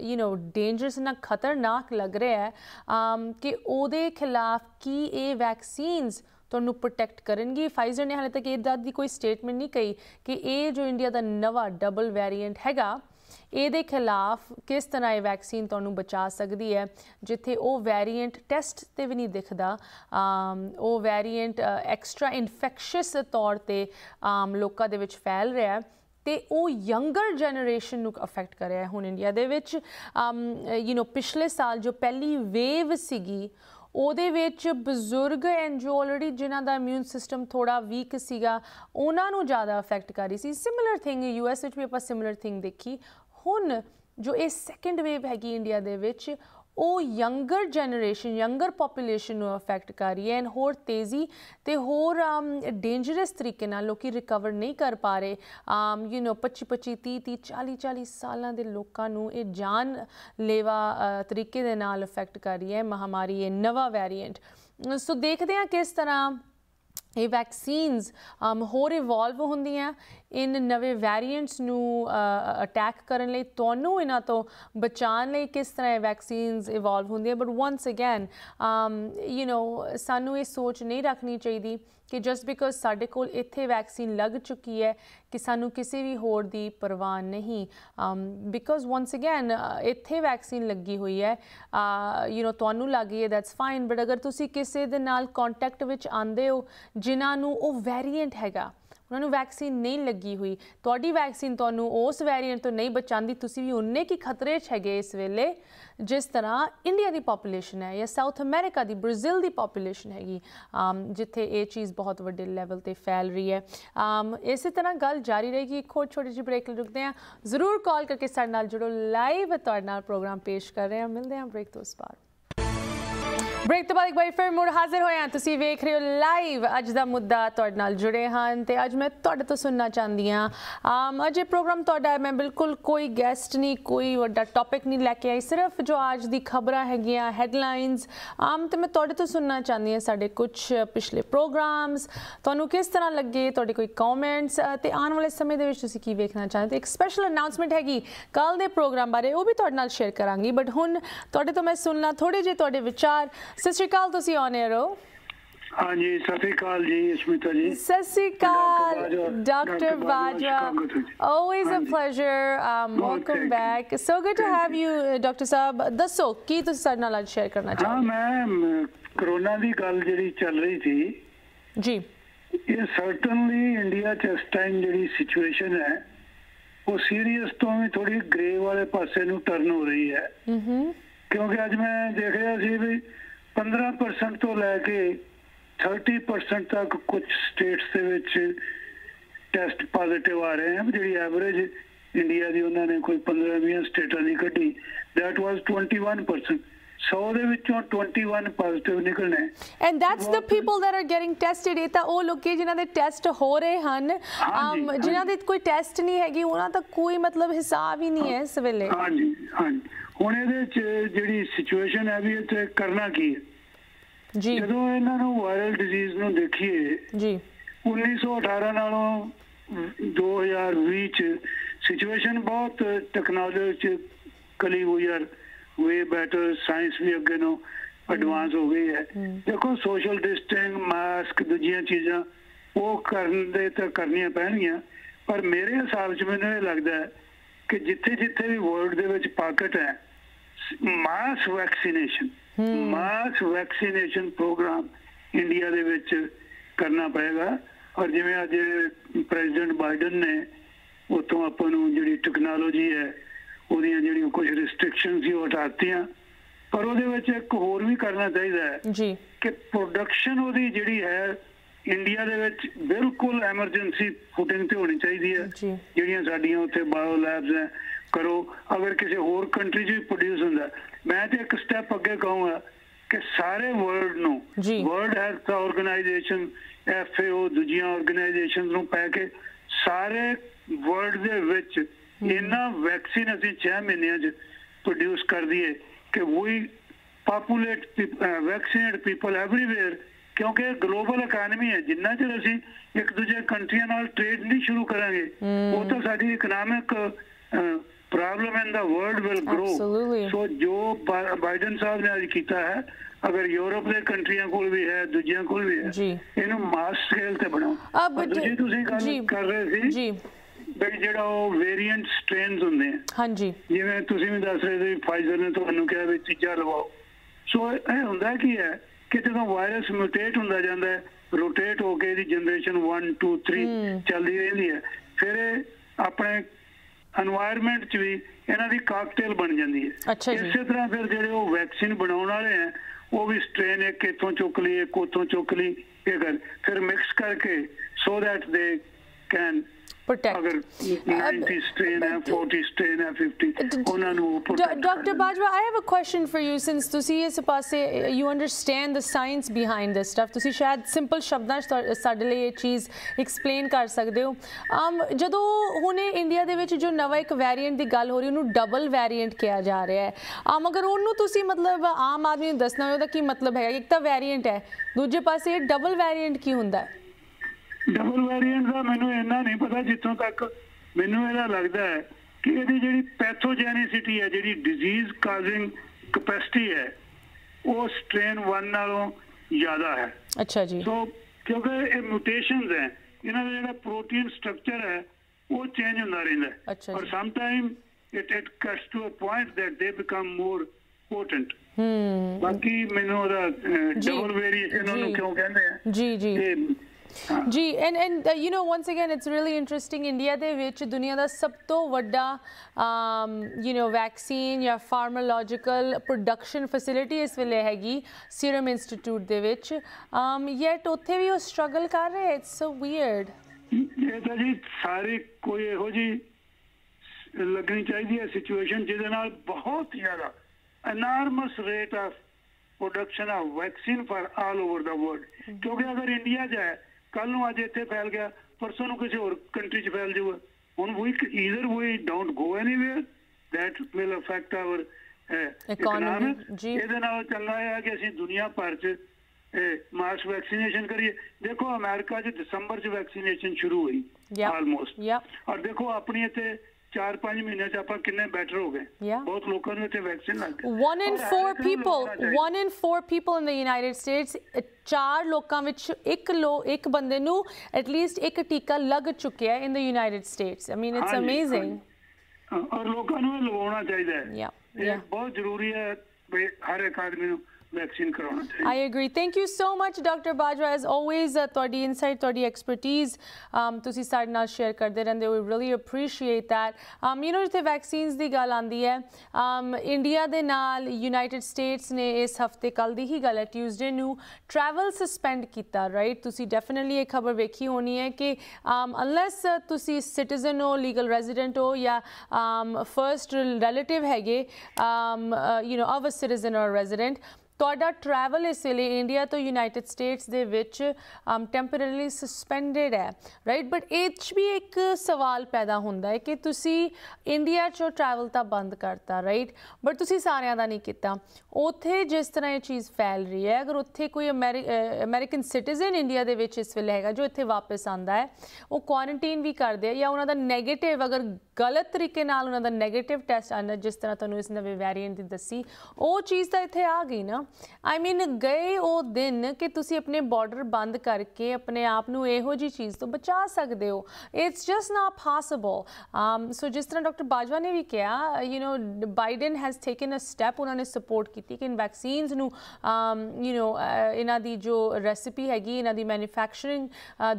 ਯੂ نو ਡੇਂਜਰਸ ਨਾ ਖਤਰਨਾਕ ਲੱਗ ਰਿਹਾ ਹੈ ਅਮ um, ਕਿ ਉਹਦੇ ਖਿਲਾਫ ਕੀ ਇਹ ਵੈਕਸੀਨਸ ਤੁਹਾਨੂੰ ਪ੍ਰੋਟੈਕਟ ਕਰਨਗੀ ਫਾਈਜ਼ਰ ਨੇ ਹਾਲੇ ਤੱਕ ਇਹ ਦੀ ਕੋਈ ਸਟੇਟਮੈਂਟ ਨਹੀਂ ਕਹੀ ਕਿ ਇਹ ਜੋ ਇੰਡੀਆ ਦਾ ਨਵਾਂ ਡਬਲ ਵੇਰੀਐਂਟ ਹੈਗਾ ਇਹਦੇ ਖਿਲਾਫ ਕਿਸ ਤਰ੍ਹਾਂ ਇਹ ਵੈਕਸੀਨ ਤੁਹਾਨੂੰ ਬਚਾ ਸਕਦੀ ਹੈ ਜਿੱਥੇ ਉਹ ਵੈਰੀਐਂਟ ਟੈਸਟ ਤੇ ਵੀ ਨਹੀਂ ਦਿਖਦਾ ਉਹ ਵੈਰੀਐਂਟ ਐਕਸਟਰਾ ਇਨਫੈਕਸ਼ੀਅਸ ਤੌਰ ਤੇ ਆਮ ਲੋਕਾਂ ਦੇ ਵਿੱਚ ਫੈਲ ਰਿਹਾ ਤੇ ਉਹ ਯੰਗਰ ਜਨਰੇਸ਼ਨ ਨੂੰ ਅਫੈਕਟ ਕਰ ਰਿਹਾ ਹੁਣ ਇੰਡੀਆ ਦੇ ਵਿੱਚ ਯੂ نو ਪਿਛਲੇ ਸਾਲ ਜੋ ਪਹਿਲੀ ਵੇਵ ਸੀਗੀ ਉਹਦੇ ਵਿੱਚ ਬਜ਼ੁਰਗ ਐਂਡ ਜੋ ਆਲਰੇਡੀ ਜਿਨ੍ਹਾਂ ਦਾ ਇਮਿਊਨ ਸਿਸਟਮ ਥੋੜਾ ਵੀਕ ਸੀਗਾ ਉਹਨਾਂ ਨੂੰ ਜ਼ਿਆਦਾ ਅਫੈਕਟ ਕਰ ਰਹੀ ਸੀ ਸਿਮਿਲਰ ਥਿੰਗ ਯੂਐਸ ਵਿੱਚ ਵੀ ਆਪਾਂ ਸਿਮਿਲਰ ਥਿੰਗ ਦੇਖੀ ਹੁਣ ਜੋ ਇਹ ਸੈਕੰਡ ਵੇਵ ਹੈਗੀ ਇੰਡੀਆ ਦੇ ਵਿੱਚ ਉਹ ਯੰਗਰ ਜਨਰੇਸ਼ਨ ਯੰਗਰ ਪੋਪੂਲੇਸ਼ਨ ਨੂੰ ਅਫੈਕਟ ਕਰ ਰਹੀ ਹੈ ਐਂਡ ਹੋਰ ਤੇਜ਼ੀ ਤੇ ਹੋਰ ਡੇਂਜਰਸ ਤਰੀਕੇ ਨਾਲ ਲੋਕੀ ਰਿਕਵਰ ਨਹੀਂ ਕਰ ਪਾ ਰਹੇ ਆਮ ਯੂ نو 25 25 30 40 40 ਸਾਲਾਂ ਦੇ ਲੋਕਾਂ ਨੂੰ ਇਹ ਜਾਨ ਲੇਵਾ ਤਰੀਕੇ ਦੇ ਨਾਲ ਅਫੈਕਟ ਕਰ ਰਹੀ ਹੈ ਮਹਾਮਾਰੀ ਇਹ ਨਵਾਂ ਵੈਰੀਐਂਟ ਸੋ ਦੇਖਦੇ ਹਾਂ ਕਿਸ ਤਰ੍ਹਾਂ ਇਹ ਵੈਕਸੀਨਸ ਹੋਰ ਇਵੋਲਵ ਹੁੰਦੀਆਂ ਇਨ ਨਵੇਂ ਵੈਰੀਐਂਟਸ ਨੂੰ ਅਟੈਕ ਕਰਨ ਲਈ ਤੁਹਾਨੂੰ ਇਹਨਾਂ ਤੋਂ ਬਚਾਉਣ ਲਈ ਕਿਸ ਤਰ੍ਹਾਂ ਵੈਕਸੀਨਸ ਇਵੋਲਵ ਹੁੰਦੀਆਂ but once again you know ਸਾਨੂੰ ਇਹ ਸੋਚ ਨਹੀਂ ਰੱਖਣੀ ਚਾਹੀਦੀ ਕਿ ਜਸਟ ਬਿਕੋਜ਼ ਸਾਡੇ ਕੋਲ ਇੱਥੇ ਵੈਕਸੀਨ ਲੱਗ ਚੁੱਕੀ ਹੈ ਕਿ ਸਾਨੂੰ ਕਿਸੇ ਵੀ ਹੋਰ ਦੀ ਪਰਵਾਹ ਨਹੀਂ ਬਿਕੋਜ਼ ਵਾਂਸ ਅਗੇਨ ਇੱਥੇ ਵੈਕਸੀਨ ਲੱਗੀ ਹੋਈ ਹੈ ਯੂ نو ਤੁਹਾਨੂੰ ਲੱਗੀ ਹੈ ਦੈਟਸ ਫਾਈਨ ਬਟ ਅਗਰ ਤੁਸੀਂ ਕਿਸੇ ਦੇ ਨਾਲ ਕੰਟੈਕਟ ਵਿੱਚ ਆਂਦੇ ਹੋ ਜਿਨ੍ਹਾਂ ਨੂੰ ਉਹ ਵੇਰੀਐਂਟ ਹੈਗਾ ਉਹਨਾਂ ਨੂੰ ਵੈਕਸੀਨ ਨਹੀਂ ਲੱਗੀ ਹੋਈ ਤੁਹਾਡੀ ਵੈਕਸੀਨ ਤੁਹਾਨੂੰ ਉਸ ਵੈਰੀਐਂਟ ਤੋਂ ਨਹੀਂ ਬਚਾਉਂਦੀ ਤੁਸੀਂ ਵੀ ਉਨੇ ਕੀ ਖਤਰੇ 'ਚ ਹੈਗੇ ਇਸ ਵੇਲੇ ਜਿਸ ਤਰ੍ਹਾਂ ਇੰਡੀਆ ਦੀ ਪੋਪੂਲੇਸ਼ਨ ਹੈ ਜਾਂ ਸਾਊਥ ਅਮਰੀਕਾ ਦੀ ਬ੍ਰਾਜ਼ੀਲ ਦੀ ਪੋਪੂਲੇਸ਼ਨ ਹੈਗੀ ਜਿੱਥੇ ਇਹ ਚੀਜ਼ ਬਹੁਤ ਵੱਡੇ ਲੈਵਲ ਤੇ ਫੈਲ ਰਹੀ ਹੈ ਇਸੇ ਤਰ੍ਹਾਂ ਗੱਲ ਜਾਰੀ ਰਹੇਗੀ ਇੱਕ ਹੋਰ ਛੋਟੀ ਜਿਹੀ ਬ੍ਰੇਕ ਲਈ ਰੁਕਦੇ ਹਾਂ ਜ਼ਰੂਰ ਕਾਲ ਕਰਕੇ ਸਾਡੇ ਨਾਲ ਜੁੜੋ ਲਾਈਵ ਤੁਹਾਡੇ ਨਾਲ ਪ੍ਰੋਗਰਾਮ ਪੇਸ਼ ਕਰ ਰਹੇ ਹਾਂ ਮਿਲਦੇ ਹਾਂ ਬ੍ਰੇਕ ਤੋਂ ਬਾਅਦ ਬ੍ਰੇਕ ਤੋਂ ਬਾਅਦ ਇੱਕ ਵਾਰ ਫਿਰ ਮੁੜ ਹਾਜ਼ਰ ਹੋਏ ਹਾਂ ਤੁਸੀਂ ਵੇਖ ਰਹੇ ਹੋ ਲਾਈਵ ਅੱਜ ਦਾ ਮੁੱਦਾ ਤੁਹਾਡੇ ਨਾਲ ਜੁੜੇ ਹਨ ਤੇ ਅੱਜ ਮੈਂ ਤੁਹਾਡੇ ਤੋਂ ਸੁਣਨਾ ਚਾਹੁੰਦੀ ਹਾਂ ਆਮ ਅੱਜ ਇਹ ਪ੍ਰੋਗਰਾਮ ਤੁਹਾਡਾ ਮੈਂ ਬਿਲਕੁਲ ਕੋਈ ਗੈਸਟ ਨਹੀਂ ਕੋਈ ਵੱਡਾ ਟੌਪਿਕ ਨਹੀਂ ਲੈ ਕੇ ਆਈ ਸਿਰਫ ਜੋ ਅੱਜ ਦੀ ਖਬਰਾਂ ਹੈਗੀਆਂ ਹੈਡਲਾਈਨਸ ਆਮ ਤੇ ਮੈਂ ਤੁਹਾਡੇ ਤੋਂ ਸੁਣਨਾ ਚਾਹੁੰਦੀ ਹਾਂ ਸਾਡੇ ਕੁਝ ਪਿਛਲੇ ਪ੍ਰੋਗਰਾਮਸ ਤੁਹਾਨੂੰ ਕਿਸ ਤਰ੍ਹਾਂ ਲੱਗੇ ਤੁਹਾਡੇ ਕੋਈ ਕਮੈਂਟਸ ਤੇ ਆਉਣ ਵਾਲੇ ਸਮੇਂ ਦੇ ਵਿੱਚ ਤੁਸੀਂ ਕੀ ਵੇਖਣਾ ਚਾਹੁੰਦੇ ਇੱਕ ਸਪੈਸ਼ਲ ਅਨਾਉਂਸਮੈਂਟ ਹੈਗੀ ਕੱਲ ਦੇ ਪ੍ਰੋਗਰਾਮ ਬਾਰੇ ਉਹ ਵੀ ਤੁਹਾਡੇ ਨਾਲ ਸ਼ੇਅਰ ਕਰਾਂਗੀ ਬਟ ਹੁਣ ਤੁਹਾਡੇ ਤੋਂ ਮੈਂ ਸੁਣਨਾ ਥੋੜੇ ਜਿਹਾ ਤੁਹਾਡੇ ਵਿਚਾਰ ਕੁਮਾਰ ਸਤਿ ਸ਼੍ਰੀ ਅਕਾਲ ਤੁਸੀਂ ਔਨ 에ਅਰ ਹੋ ਹਾਂਜੀ ਸਤਿ ਸ਼੍ਰੀ ਅਕਾਲ ਜੀ ਸੁਮਿਤਾ ਜੀ ਸਤਿ ਸ਼੍ਰੀ ਅਕਾਲ doctor Bajwa always a pleasure um welcome back so good to have you doctor sahib um, uh, ਦੱਸੋ ਕੀ ਤੁਸੀਂ ਸਾਡੇ ਨਾਲ ਅੱਜ ਸ਼ੇਅਰ ਕਰਨਾ ਚਾਹੁੰਦੇ ਹੋ ਹਾਂ ਮੈਂ ਕਰੋਨਾ ਦੀ ਗੱਲ ਜਿਹੜੀ ਚੱਲ ਰਹੀ ਸੀ ਜੀ ਇਹ ਸਰਟਨਲੀ ਇੰਡੀਆ ਚ ਇਸ ਟਾਈਮ ਜਿਹੜੀ ਸਿਚੁਏਸ਼ਨ ਹੈ ਉਹ ਸੀਰੀਅਸ ਤੋਂ ਵੀ ਥੋੜੀ ਗ੍ਰੇ ਵਾਲੇ ਪਾਸੇ ਨੂੰ ਟਰਨ ਹੋ ਰਹੀ ਹੈ ਹੂੰ ਹੂੰ ਕਿਉਂਕਿ ਅੱਜ ਮੈਂ ਦੇਖ ਰਿਹਾ ਸੀ ਵੀ 15% ਤੋਂ ਲੈ ਕੇ 30% ਤੱਕ ਕੁਝ ਸਟੇਟਸ ਦੇ ਵਿੱਚ ਟੈਸਟ ਪੋਜ਼ਿਟਿਵ ਆ ਰਹੇ ਹਨ ਜਿਹੜੀ ਐਵਰੇਜ ਇੰਡੀਆ ਦੀ ਉਹਨਾਂ ਨੇ ਕੋਈ 15-20 ਸਟੇਟਾਂ ਦੀ ਕੱਢੀ ਥੈਟ ਵਾਸ 21% 100 ਦੇ ਵਿੱਚੋਂ 21 ਪੋਜ਼ਿਟਿਵ ਨਿਕਲਣੇ and that's the people that are getting tested ਇਹ ਤਾਂ ਉਹ ਲੋਕ ਜਿਨ੍ਹਾਂ ਦੇ ਟੈਸਟ ਹੋ ਰਹੇ ਹਨ ਜਿਨ੍ਹਾਂ ਦੇ ਕੋਈ ਟੈਸਟ ਨਹੀਂ ਹੈਗੀ ਉਹਨਾਂ ਦਾ ਕੋਈ ਮਤਲਬ ਹਿਸਾਬ ਹੀ ਨਹੀਂ ਹੈ ਇਸ ਵੇਲੇ ਹਾਂਜੀ ਹਾਂਜੀ ਹੁਣ ਇਹਦੇ ਚ ਜਿਹੜੀ ਸਿਚੁਏਸ਼ਨ ਹੈ ਵੀ ਇੱਥੇ ਕਰਨਾ ਕੀ ਹੈ ਜੀ ਜਦੋਂ ਇਹਨਾਂ ਨੂੰ ਵਾਇਰਲ ਡਿਜ਼ੀਜ਼ ਨੂੰ ਦੇਖੀਏ ਜੀ 1918 ਨਾਲੋਂ 2020 ਚ ਸਿਚੁਏਸ਼ਨ ਬਹੁਤ ਟੈਕਨੋਲੋਜੀ ਚ ਕਲੀ ਹੋਈ ਹੈ ਵੇ ਬੈਟਰ ਸਾਇੰਸ ਵੀ ਅੱਗੇ ਨੂੰ ਐਡਵਾਂਸ ਹੋ ਗਈ ਹੈ ਦੇਖੋ ਸੋਸ਼ਲ ਡਿਸਟੈਂਸ ਮਾਸਕ ਦੂਜੀਆਂ ਚੀਜ਼ਾਂ ਉਹ ਕਰਨ ਦੇ ਤਾਂ ਕਰਨੀਆਂ ਪੈਣਗੀਆਂ ਪਰ ਮੇਰੇ ਹਿਸਾਬ 'ਚ ਮੈਨੂੰ ਇਹ ਲੱਗਦਾ ਹੈ ਕਿ ਜਿੱਥੇ ਜਿੱਥੇ ਵੀ ਵਰਲਡ ਦੇ ਵਿੱਚ ਪਾਕਟ ਹੈ mass vaccination mass vaccination program India ਦੇ ਵਿੱਚ ਕਰਨਾ ਪਏਗਾ ਔਰ ਜਿਵੇਂ ਅੱਜ ਪ੍ਰੈਜ਼ੀਡੈਂਟ ਬਾਈਡਨ ਨੇ ਉਤੋਂ ਆਪਾਂ ਨੂੰ ਜਿਹੜੀ ਟੈਕਨੋਲੋਜੀ ਹੈ ਉਹਦੀਆਂ ਜਿਹੜੀਆਂ ਕੁਝ ਰਿਸਟ੍ਰਿਕਸ਼ਨਸ ਹੀ ਹਟਾਤੀਆਂ ਪਰ ਉਹਦੇ ਵਿੱਚ ਇੱਕ ਹੋਰ ਵੀ ਕਰਨਾ ਚਾਹੀਦਾ ਹੈ ਜੀ ਕਿ ਪ੍ਰੋਡਕਸ਼ਨ ਉਹਦੀ ਜਿਹੜੀ ਹੈ ਇੰਡੀਆ ਦੇ ਵਿੱਚ ਬਿਲਕੁਲ ਐਮਰਜੈਂਸੀ ਫੁਟਿੰਗ ਤੇ ਹੋਣੀ ਚਾਹੀਦੀ ਹੈ ਜਿਹੜੀਆਂ ਸਾਡੀਆਂ ਉੱਥੇ ਬਾਇਓ ਲੈਬਸ ਹੈ ਕਰੋ ਅਗਰ ਕਿਸੇ ਹੋਰ ਕੰਟਰੀ 'ਚ ਵੀ ਪ੍ਰੋਡਿਊਸ ਹੁੰਦਾ ਮੈਂ ਤੇ ਇੱਕ ਸਟੈਪ ਅੱਗੇ ਕਹੂੰਗਾ ਕਿ ਸਾਰੇ ਵਰਲਡ ਨੂੰ ਵਰਲਡ ਹੈਲਥ ਆਰਗੇਨਾਈਜੇਸ਼ਨ ਐਫਏਓ ਦੂਜੀਆਂ ਆਰਗੇਨਾਈਜੇਸ਼ਨਸ ਨੂੰ ਪੈ ਕੇ ਸਾਰੇ ਵਰਲਡ ਦੇ ਵਿੱਚ ਇਹਨਾਂ ਵੈਕਸੀਨ ਅਸੀਂ 6 ਮਹੀਨਿਆਂ 'ਚ ਪ੍ਰੋਡਿਊਸ ਕਰ ਦਈਏ ਕਿ we populate vaccinated people everywhere ਕਿਉਂਕਿ ਗਲੋਬਲ ਇਕਨੋਮੀ ਹੈ ਜਿੰਨਾ ਚਿਰ ਅਸੀਂ ਇੱਕ ਦੂਜੇ ਕੰਟਰੀਆਂ ਨਾਲ ਟ੍ਰੇਡ ਨਹੀਂ ਸ਼ੁਰੂ ਕਰਾਂਗੇ ਉਹ ਤਾਂ ਸਾਡੀ economic problem in the world will grow so ਜੋ ਬਾਈਡਨ ਸਾਹਿਬ ਨੇ ਅੱਜ ਕੀਤਾ ਹੈ ਅਗਰ ਯੂਰਪ ਦੇ ਕੰਟਰੀਆਂ ਕੋਲ ਵੀ ਹੈ ਦੂਜੀਆਂ ਕੋਲ ਵੀ ਹੈ ਇਹਨੂੰ ਮਾਸ ਸਕੇਲ ਤੇ ਬਣਾਓ ਅਬ ਜੀ ਤੁਸੀਂ ਗੱਲ ਕਰ ਰਹੇ ਸੀ ਜੀ ਬਈ ਜਿਹੜਾ ਉਹ ਵੇਰੀਐਂਟ ਸਟ੍ਰੇਨਸ ਹੁੰਦੇ ਆ ਹਾਂਜੀ ਜਿਵੇਂ ਤੁਸੀਂ ਵੀ ਦੱਸ ਰਹੇ ਸੀ ਫਾਈਜ਼ਰ ਨੇ ਤੁਹਾਨੂੰ ਕਿਹਾ ਵੀ ਤੀਜਾ ਲਵਾਓ ਸੋ ਇਹ ਹੁੰਦਾ ਕੀ ਹੈ ਕਿ ਜਦੋਂ ਵਾਇਰਸ ਮਿਊਟੇਟ ਹੁੰਦਾ ਜਾਂਦਾ ਹੈ ਰੋਟੇਟ ਹੋ ਕੇ ਇਹਦੀ ਜਨਰੇਸ਼ਨ 1 2 3 ਚੱਲਦੀ ਰਹਿੰਦੀ ਹੈ ਫਿਰ ਆਪਣੇ এনवायरमेंट 'ਚ ਵੀ ਇਹਨਾਂ ਦੀ ਕਾਕਟੇਲ ਬਣ ਜਾਂਦੀ ਹੈ ਇਸੇ ਤਰ੍ਹਾਂ ਫਿਰ ਜਿਹੜੇ ਉਹ ਵੈਕਸੀਨ ਬਣਾਉਣ ਵਾਲੇ ਆ ਉਹ ਵੀ ਸਟ੍ਰੇਨ ਇੱਕ ਇਥੋਂ ਚੁੱਕ ਲਈ ਇੱਕ ਉਥੋਂ ਚੁੱਕ ਲਈ ਇਹ ਗੱਲ ਫਿਰ ਮਿਕਸ ਕਰਕੇ so that they can protect 90 strain 40 strain 50 ਉਹਨਾਂ ਨੂੰ doctor Bajwa I have a question for you ਸਿንስ ਤੁਸੀਂ ਇਸ ਪਾਸੇ you understand the science behind this stuff ਤੁਸੀਂ ਸ਼ਾਇਦ ਸਿੰਪਲ ਸ਼ਬਦਾਂ ਸਾਡੇ ਲਈ ਇਹ ਚੀਜ਼ ਐਕਸਪਲੇਨ ਕਰ ਸਕਦੇ ਹੋ ਅਮ ਜਦੋਂ ਹੁਣੇ ਇੰਡੀਆ ਦੇ ਵਿੱਚ ਜੋ ਨਵਾਂ ਇੱਕ ਵੈਰੀਐਂਟ ਦੀ ਗੱਲ ਹੋ ਰਹੀ ਉਹਨੂੰ ਡਬਲ ਵੈਰੀਐਂਟ ਕਿਹਾ ਜਾ ਰਿਹਾ ਹੈ ਅਮ ਅਗਰ ਉਹਨੂੰ ਤੁਸੀਂ ਮਤਲਬ ਆਮ ਆਦਮੀ ਨੂੰ ਦੱਸਣਾ ਹੋਵੇ ਤਾਂ ਕੀ ਮਤਲਬ ਹੈ ਇੱਕ ਤਾਂ ਵੈਰੀਐਂਟ ਹੈ ਦੂਜੇ ਪਾਸੇ ਇਹ ਡਬਲ ਵੈਰੀਐਂਟ ਕੀ ਹੁੰਦਾ ਹੈ ਡਬਲ ਵੇਰੀਐਂਟ ਦਾ ਮੈਨੂੰ ਇੰਨਾ ਨਹੀਂ ਪਤਾ ਜਿੱਥੋਂ ਤੱਕ ਮੈਨੂੰ ਇਹਦਾ ਲੱਗਦਾ ਹੈ ਕਿ ਇਹਦੀ ਜਿਹੜੀ ਪੈਥੋਜੈਨਿਸਿਟੀ ਹੈ ਜਿਹੜੀ ਡਿਜ਼ੀਜ਼ ਕਾਜ਼ਿੰਗ ਕਪੈਸਿਟੀ ਹੈ ਉਹ ਸਟ੍ਰੇਨ 1 ਨਾਲੋਂ ਜ਼ਿਆਦਾ ਹੈ ਅੱਛਾ ਜੀ ਸੋ ਕਿਉਂਕਿ ਇਹ ਮਿਊਟੇਸ਼ਨਸ ਹੈ ਇਹਨਾਂ ਦਾ ਜਿਹੜਾ ਪ੍ਰੋਟੀਨ ਸਟਰਕਚਰ ਹੈ ਉਹ ਚੇਂਜ ਹੁੰਦਾ ਰਹਿੰਦਾ ਹੈ or some time it it comes to a point that they become more potent hmm ਬਾਕੀ ਮੈਨੂੰ ਉਹਦਾ ਡਬਲ ਵੇਰੀਏਸ਼ਨ ਉਹਨੂੰ ਕਿਉਂ ਕਹਿੰਦੇ ਆ ਜੀ ਜੀ ਜੀ and and you know once again it's really interesting India ਦੇ ਵਿੱਚ ਦੁਨੀਆ ਦਾ ਸਭ ਤੋਂ ਵੱਡਾ ਯੂ نو ਵੈਕਸੀਨ ਜਾਂ ਫਾਰਮਾਲੋਜੀਕਲ ਪ੍ਰੋਡਕਸ਼ਨ ਫੈਸਿਲਿਟੀ ਇਸ ਵੇਲੇ ਹੈਗੀ ਸੀਰਮ ਇੰਸਟੀਚਿਊਟ ਦੇ ਵਿੱਚ ਯੈਟ ਉੱਥੇ ਵੀ ਉਹ ਸਟਰਗਲ ਕਰ ਰਹੇ ਇਟਸ ਸੋ ਵੀਅਰਡ ਇਹ ਤਾਂ ਜੀ ਸਾਰੀ ਕੋਈ ਇਹੋ ਜੀ ਲੱਗਣੀ ਚਾਹੀਦੀ ਹੈ ਸਿਚੁਏਸ਼ਨ ਜਿਹਦੇ ਨਾਲ ਬਹੁਤ ਜ਼ਿਆਦਾ enormous rate of production of vaccine for all over the world ਕਿਉਂਕਿ ਅਗਰ ਇੰਡੀਆ ਜਾਏ ਕੱਲ ਨੂੰ ਅੱਜ ਇੱਥੇ ਫੈਲ ਗਿਆ ਪਰਸੋਂ ਨੂੰ ਕਿਸੇ ਹੋਰ ਕੰਟਰੀ 'ਚ ਫੈਲ ਜਾਊਗਾ ਹੁਣ we either we don't go anywhere that will affect our uh, economy ਇਹਦੇ ਨਾਲ ਚੰਗਾ ਹੈ ਕਿ ਅਸੀਂ ਦੁਨੀਆ ਭਰ 'ਚ ਮਾਸ ਵੈਕਸੀਨੇਸ਼ਨ ਕਰੀਏ ਦੇਖੋ ਅਮਰੀਕਾ 'ਚ ਦਸੰਬਰ 'ਚ ਵੈਕਸੀਨੇਸ਼ਨ ਸ਼ੁਰੂ ਹੋਈ ਆਲਮੋਸਟ ਔਰ ਦੇਖੋ ਆਪਣੀ ਇੱਥੇ चार पांच महिन्याचे आपण कितने बेटर हो गए yeah. बहुत लोगों ने वैक्सीन लग one in four people one in four people in the United States ਚਾਰ ਲੋਕਾਂ ਵਿੱਚ ਇੱਕ ਲੋ ਇੱਕ ਬੰਦੇ ਨੂੰ ਐਟ ਲੀਸਟ ਇੱਕ ਟੀਕਾ ਲੱਗ ਚੁੱਕਿਆ in the United States I mean it's amazing ਔਰ ਲੋਕਾਂ ਨੂੰ ਲਵਾਉਣਾ ਚਾਹੀਦਾ ਹੈ ਯਾ ਇਹ ਬਹੁਤ ਜ਼ਰੂਰੀ ਹੈ ਹਰ ਇੱਕ ਆਦਮੀ ਨੂੰ ਵੈਕਸੀਨ ਕਰਾਉਣਾ ਚਾਹੀਦਾ I agree thank you so much doctor Bajwa as always ਤੁਹਾਡੀ ਇਨਸਾਈਟ ਤੁਹਾਡੀ ਐਕਸਪਰਟੀਜ਼ ਤੁਸੀਂ ਸਾਡੇ ਨਾਲ ਸ਼ੇਅਰ ਕਰਦੇ ਰਹਿੰਦੇ ਹੋ we really appreciate that I'm you know ਜਿੱਥੇ ਵੈਕਸੀਨਸ ਦੀ ਗੱਲ ਆਂਦੀ ਹੈ ਆਮ ਇੰਡੀਆ ਦੇ ਨਾਲ ਯੂਨਾਈਟਿਡ ਸਟੇਟਸ ਨੇ ਇਸ ਹਫਤੇ ਕੱਲ ਦੀ ਹੀ ਗੱਲ ਹੈ ਟਿਊਜ਼ਡੇ ਨੂੰ ਟਰੈਵਲ ਸਸਪੈਂਡ ਕੀਤਾ ਰਾਈਟ ਤੁਸੀਂ ਡੈਫੀਨਿਟਲੀ ਇਹ ਖਬਰ ਵੇਖੀ ਹੋਣੀ ਹੈ ਕਿ ਆਮ ਅਨਲੈਸ ਤੁਸੀਂ ਸਿਟੀਜ਼ਨ ਹੋ ਲੀਗਲ ਰੈਜ਼ੀਡੈਂਟ ਹੋ ਜਾਂ ਆਮ ਫਰਸਟ ਰਿਲੇਟਿਵ ਹੈਗੇ um you know our citizen or resident ਤੁਹਾਡਾ ਟਰੈਵਲ ਇਸ ਲਈ ਇੰਡੀਆ ਤੋਂ ਯੂਨਾਈਟਿਡ ਸਟੇਟਸ ਦੇ ਵਿੱਚ ਟੈਂਪਰੇਰੀਲੀ ਸਸਪੈਂਡਡ ਹੈ ਰਾਈਟ ਬਟ ਇਹ ਵੀ ਇੱਕ ਸਵਾਲ ਪੈਦਾ ਹੁੰਦਾ ਹੈ ਕਿ ਤੁਸੀਂ ਇੰਡੀਆ ਚੋਂ ਟਰੈਵਲ ਤਾਂ ਬੰਦ ਕਰਤਾ ਰਾਈਟ ਬਟ ਤੁਸੀਂ ਸਾਰਿਆਂ ਦਾ ਨਹੀਂ ਕੀਤਾ ਉੱਥੇ ਜਿਸ ਤਰ੍ਹਾਂ ਇਹ ਚੀਜ਼ ਫੈਲ ਰਹੀ ਹੈ ਅਗਰ ਉੱਥੇ ਕੋਈ ਅਮਰੀਕਨ ਸਿਟੀਜ਼ਨ ਇੰਡੀਆ ਦੇ ਵਿੱਚ ਇਸ ਵੇਲੇ ਹੈਗਾ ਜੋ ਇੱਥੇ ਵਾਪਸ ਆਂਦਾ ਹੈ ਉਹ ਕੁਆਰੰਟਾਈਨ ਵੀ ਕਰਦੇ ਆ ਜਾਂ ਉਹਨਾਂ ਦਾ 네ਗੇਟਿਵ ਅਗਰ ਗਲਤ ਤਰੀਕੇ ਨਾਲ ਉਹਨਾਂ ਦਾ 네ਗੇਟਿਵ ਟੈਸਟ ਆਣਾ ਜਿਸ ਤਰ੍ਹਾਂ ਤੁਹਾਨੂੰ ਇਸ ਨਵੇਂ ਵੈਰੀਐਂਟ ਦੀ ਦੱਸੀ ਉਹ ਚੀਜ਼ ਤਾਂ ਇੱਥੇ ਆ ਗਈ ਨਾ ਆਈ ਮੀਨ ਗਏ ਉਹ ਦਿਨ ਕਿ ਤੁਸੀਂ ਆਪਣੇ ਬਾਰਡਰ ਬੰਦ ਕਰਕੇ ਆਪਣੇ ਆਪ ਨੂੰ ਇਹੋ ਜੀ ਚੀਜ਼ ਤੋਂ ਬਚਾ ਸਕਦੇ ਹੋ it's just not possible so ਜਿਸ ਤਰ੍ਹਾਂ ਡਾਕਟਰ ਬਾਜਵਾ ਨੇ ਵੀ ਕਿਹਾ you know Biden has taken a step ਉਹਨਾਂ ਨੇ ਸਪੋਰਟ ਕੀਤੀ ਕਿ ਇਨ ਵੈਕਸੀਨਸ ਨੂੰ ਯੂ um, نو ਇਹਨਾਂ ਦੀ ਜੋ ਰੈਸਿਪੀ ਹੈਗੀ ਇਹਨਾਂ ਦੀ ਮੈਨੂਫੈਕਚਰਿੰਗ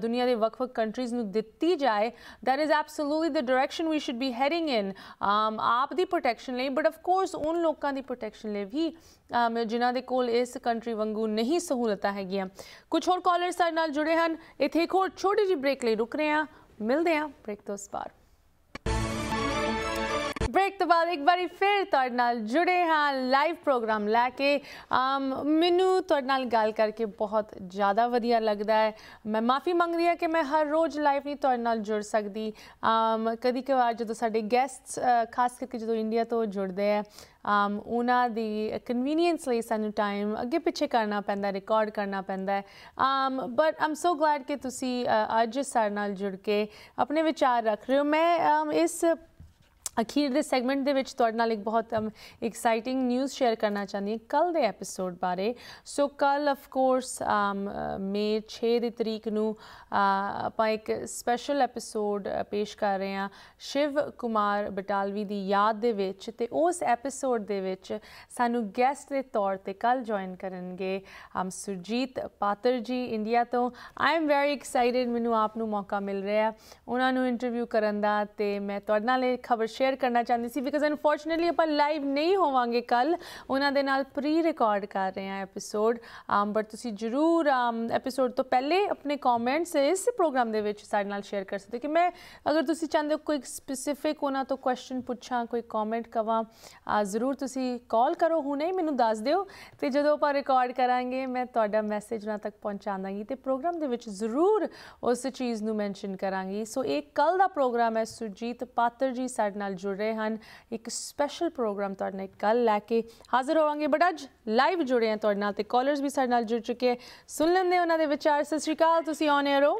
ਦੁਨੀਆ ਦੇ ਵੱਖ-ਵੱਖ ਕੰਟਰੀਜ਼ ਨੂੰ ਦਿੱਤੀ ਜਾਏ that is absolutely the direction we should be heading in um, ਆਪ ਦੀ ਪ੍ਰੋਟੈਕਸ਼ਨ ਲਈ ਬਟ ਆਫ ਕੋਰਸ ਉਹਨ ਲੋਕਾਂ ਦੀ ਪ੍ਰੋਟੈਕਸ਼ਨ ਲਈ ਵੀ ਜਿਨ੍ਹਾਂ ਦੇ ਕੋਲ ਇਸ ਕੰਟਰੀ ਵਾਂਗੂ ਨਹੀਂ ਸਹੂਲਤਾਂ ਹੈਗੀਆਂ ਕੁਝ ਹੋਰ ਕਾਲਰਸ ਨਾਲ ਜੁੜੇ ਹਨ ਇੱਥੇ ਇੱਕ ਹੋਰ ਛੋਟੀ ਜਿਹੀ ਬ੍ਰੇਕ ਲਈ ਰੁਕ ਰਹੇ ਹਾਂ ਮਿਲਦੇ ਹਾਂ ਬ੍ਰੇਕ ਤੋਂ ਬਾਅਦ ਬ੍ਰੇਕ ਤੋਂ ਬਾਅਦ ਇੱਕ ਵਾਰੀ ਫਿਰ ਤੁਹਾਡੇ ਨਾਲ ਜੁੜੇ ਹਾਂ ਲਾਈਵ ਪ੍ਰੋਗਰਾਮ ਲੈ ਕੇ ਮੈਨੂੰ ਤੁਹਾਡੇ ਨਾਲ ਗੱਲ ਕਰਕੇ ਬਹੁਤ ਜ਼ਿਆਦਾ ਵਧੀਆ ਲੱਗਦਾ ਹੈ ਮੈਂ ਮਾਫੀ ਮੰਗਦੀ ਹਾਂ ਕਿ ਮੈਂ ਹਰ ਰੋਜ਼ ਲਾਈਵ ਨਹੀਂ ਤੁਹਾਡੇ ਨਾਲ ਜੁੜ ਸਕਦੀ ਕਦੀ ਕਦਾਰ ਜਦੋਂ ਸਾਡੇ ਗੈਸਟਸ ਖਾਸ ਕਰਕੇ ਜਦੋਂ ਇੰਡੀਆ ਤੋਂ ਜੁੜਦੇ ਆ ਉਹਨਾਂ ਦੀ ਕਨਵੀਨੀਅੰਸ ਲਈ ਸਾਨੂੰ ਟਾਈਮ ਅੱਗੇ ਪਿੱਛੇ ਕਰਨਾ ਪੈਂਦਾ ਰਿਕਾਰਡ ਕਰਨਾ ਪੈਂਦਾ ਹੈ ਬਟ ਆਮ ਸੋ ਗਲੈਡ ਕਿ ਤੁਸੀਂ ਅੱਜ ਸਾਡੇ ਨਾਲ ਜੁੜ ਕੇ ਆਪਣੇ ਵਿਚਾਰ ਰੱਖ ਰਹੇ ਹੋ ਮੈਂ ਇਸ ਅਖੀਰ ਦੇ ਸੈਗਮੈਂਟ ਦੇ ਵਿੱਚ ਤੁਹਾਡੇ ਨਾਲ ਇੱਕ ਬਹੁਤ ਐਕਸਾਈਟਿੰਗ ਨਿਊਜ਼ ਸ਼ੇਅਰ ਕਰਨਾ ਚਾਹੁੰਦੀ ਹਾਂ ਕੱਲ ਦੇ ਐਪੀਸੋਡ ਬਾਰੇ ਸੋ ਕੱਲ ਆਫ ਕੋਰਸ ਮੇ 6 ਦੀ ਤਰੀਕ ਨੂੰ ਆਪਾਂ ਇੱਕ ਸਪੈਸ਼ਲ ਐਪੀਸੋਡ ਪੇਸ਼ ਕਰ ਰਹੇ ਹਾਂ ਸ਼ਿਵ ਕੁਮਾਰ ਬਟਾਲਵੀ ਦੀ ਯਾਦ ਦੇ ਵਿੱਚ ਤੇ ਉਸ ਐਪੀਸੋਡ ਦੇ ਵਿੱਚ ਸਾਨੂੰ ਗੈਸਟ ਦੇ ਤੌਰ ਤੇ ਕੱਲ ਜੁਆਇਨ ਕਰਨਗੇ ਆਮ ਸੁਰਜੀਤ ਪਾਤਰ ਜੀ ਇੰਡੀਆ ਤੋਂ ਆਈ ਐਮ ਵੈਰੀ ਐਕਸਾਈਟਿਡ ਮੈਨੂੰ ਆਪ ਨੂੰ ਮੌਕਾ ਮਿਲ ਰਿਹਾ ਉਹਨਾਂ ਨੂੰ ਇੰਟਰਵਿਊ ਕਰਨ ਦਾ ਤੇ ਮੈਂ ਤੁਹਾਡੇ ਨਾਲ ਇਹ ਖਬਰ ਸ਼ੇਅਰ ਕਰਨਾ ਚਾਹੁੰਦੀ ਸੀ ਬਿਕਾਜ਼ ਅਨਫੋਰਚਨਟਲੀ ਆਪਾਂ ਲਾਈਵ ਨਹੀਂ ਹੋਵਾਂਗੇ ਕੱਲ ਉਹਨਾਂ ਦੇ ਨਾਲ ਪ੍ਰੀ ਰਿਕਾਰਡ ਕਰ ਰਹੇ ਹਾਂ ਐਪੀਸੋਡ ਆਮ ਬਟ ਤੁਸੀਂ ਜਰੂਰ ਐਪੀਸੋਡ um, ਤੋਂ ਪਹਿਲੇ ਆਪਣੇ ਕਮੈਂਟਸ ਇਸ ਪ੍ਰੋਗਰਾਮ ਦੇ ਵਿੱਚ ਸਾਡੇ ਨਾਲ ਸ਼ੇਅਰ ਕਰ ਸਕਦੇ ਕਿ ਮੈਂ ਅਗਰ ਤੁਸੀਂ ਚਾਹੁੰਦੇ ਹੋ ਕੋਈ ਸਪੈਸੀਫਿਕ ਉਹਨਾਂ ਤੋਂ ਕੁਐਸਚਨ ਪੁੱਛਾਂ ਕੋਈ ਕਮੈਂਟ ਕਵਾਂ ਜ਼ਰੂਰ ਤੁਸੀਂ ਕਾਲ ਕਰੋ ਹੁਣੇ ਮੈਨੂੰ ਦੱਸ ਦਿਓ ਤੇ ਜਦੋਂ ਆਪਾਂ ਰਿਕਾਰਡ ਕਰਾਂਗੇ ਮੈਂ ਤੁਹਾਡਾ ਮੈਸੇਜ ਉਹਨਾਂ ਤੱਕ ਪਹੁੰਚਾਵਾਂਗੀ ਤੇ ਪ੍ਰੋਗਰਾਮ ਦੇ ਵਿੱਚ ਜ਼ਰੂਰ ਉਸ ਚੀਜ਼ ਨੂੰ ਮੈਂਸ਼ਨ ਕਰਾਂਗੀ ਸੋ ਇਹ ਕੱਲ ਦਾ ਪ੍ਰੋਗਰਾਮ ਹੈ ਸੁਜੀਤ ਪਾਤਰ ਜੀ ਸਾਡੇ ਨਾਲ ਜੁੜ ਰਹੇ ਹਨ ਇੱਕ ਸਪੈਸ਼ਲ ਪ੍ਰੋਗਰਾਮ ਤੁਹਾਡੇ ਨਾਲ ਕੱਲ ਲੈ ਕੇ ਹਾਜ਼ਰ ਹੋਵਾਂਗੇ ਬਟ ਅੱਜ ਲਾਈਵ ਜੁੜੇ ਆ ਤੁਹਾਡੇ ਨਾਲ ਤੇ ਕਾਲਰਸ ਵੀ ਸਾਡੇ ਨਾਲ ਜੁੜ ਚੁੱਕੇ ਸੁਣ ਲੈਂਦੇ ਉਹਨਾਂ ਦੇ ਵਿਚਾਰ ਸਤਿ ਸ਼੍ਰੀ ਅਕਾਲ ਤੁਸੀਂ ਔਨ 에ਅਰ ਹੋ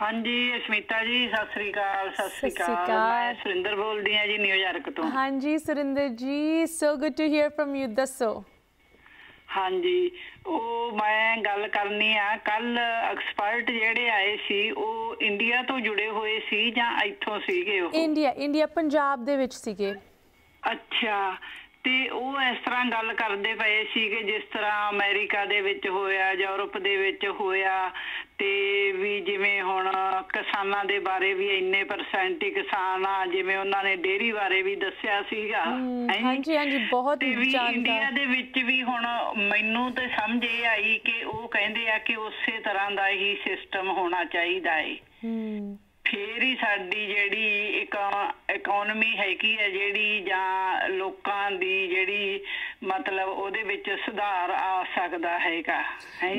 ਹਾਂਜੀ ਅਸ਼ਮਿਤਾ ਜੀ ਸਤਿ ਸ੍ਰੀ ਅਕਾਲ ਸਤਿ ਸ੍ਰੀ ਅਕਾਲ ਮੈਂ ਸੁਰਿੰਦਰ ਬੋਲਦੀ ਆ ਜੀ ਨਿਊਯਾਰਕ ਤੋਂ ਹਾਂਜੀ Surinder ji so good to hear from you ਦੱਸੋ ਹਾਂਜੀ ਉਹ ਮੈਂ ਗੱਲ ਕਰਨੀ ਆ ਕੱਲ ਐਕਸਪਰਟ ਜਿਹੜੇ ਆਏ ਸੀ ਉਹ ਇੰਡੀਆ ਤੋਂ ਜੁੜੇ ਹੋਏ ਸੀ ਜਾਂ ਇੱਥੋਂ ਸੀਗੇ ਉਹ ਇੰਡੀਆ ਇੰਡੀਆ ਪੰਜਾਬ ਦੇ ਵਿੱਚ ਸੀਗੇ ਅੱਛਾ ਤੇ ਉਹ ਇਸ ਤਰ੍ਹਾਂ ਗੱਲ ਕਰਦੇ ਪਏ ਸੀ ਕਿ ਜਿਸ ਤਰ੍ਹਾਂ ਅਮਰੀਕਾ ਦੇ ਵਿੱਚ ਹੋਇਆ ਯੂਰਪ ਦੇ ਵਿੱਚ ਹੋਇਆ ਤੇ ਵੀ ਜਿਵੇਂ ਹੁਣ ਕਿਸਾਨਾਂ ਦੇ ਬਾਰੇ ਵੀ ਇੰਨੇ ਪਰਸੈਂਟ ਹੀ ਕਿਸਾਨ ਆ ਜਿਵੇਂ ਉਹਨਾਂ ਨੇ ਡੇਰੀ ਬਾਰੇ ਵੀ ਦੱਸਿਆ ਸੀਗਾ ਹਾਂਜੀ ਹਾਂਜੀ ਬਹੁਤ ਜਾਣਦਾ ਇੰਡੀਆ ਦੇ ਵਿੱਚ ਵੀ ਹੁਣ ਮੈਨੂੰ ਤੇ ਸਮਝ ਇਹ ਆਈ ਕਿ ਉਹ ਕਹਿੰਦੇ ਆ ਕਿ ਉਸੇ ਤਰ੍ਹਾਂ ਦਾ ਹੀ ਸਿਸਟਮ ਹੋਣਾ ਚਾਹੀਦਾ ਏ ਹੂੰ ਫੇਰ ਹੀ ਸਾਡੀ ਜਿਹੜੀ ਇਕਨੋਮੀ ਹੈਗੀ ਹੈ ਜਿਹੜੀ ਜਾਂ ਲੋਕਾਂ ਦੀ ਜਿਹੜੀ ਮਤਲਬ ਉਹਦੇ ਵਿੱਚ ਸੁਧਾਰ ਆ ਸਕਦਾ ਹੈਗਾ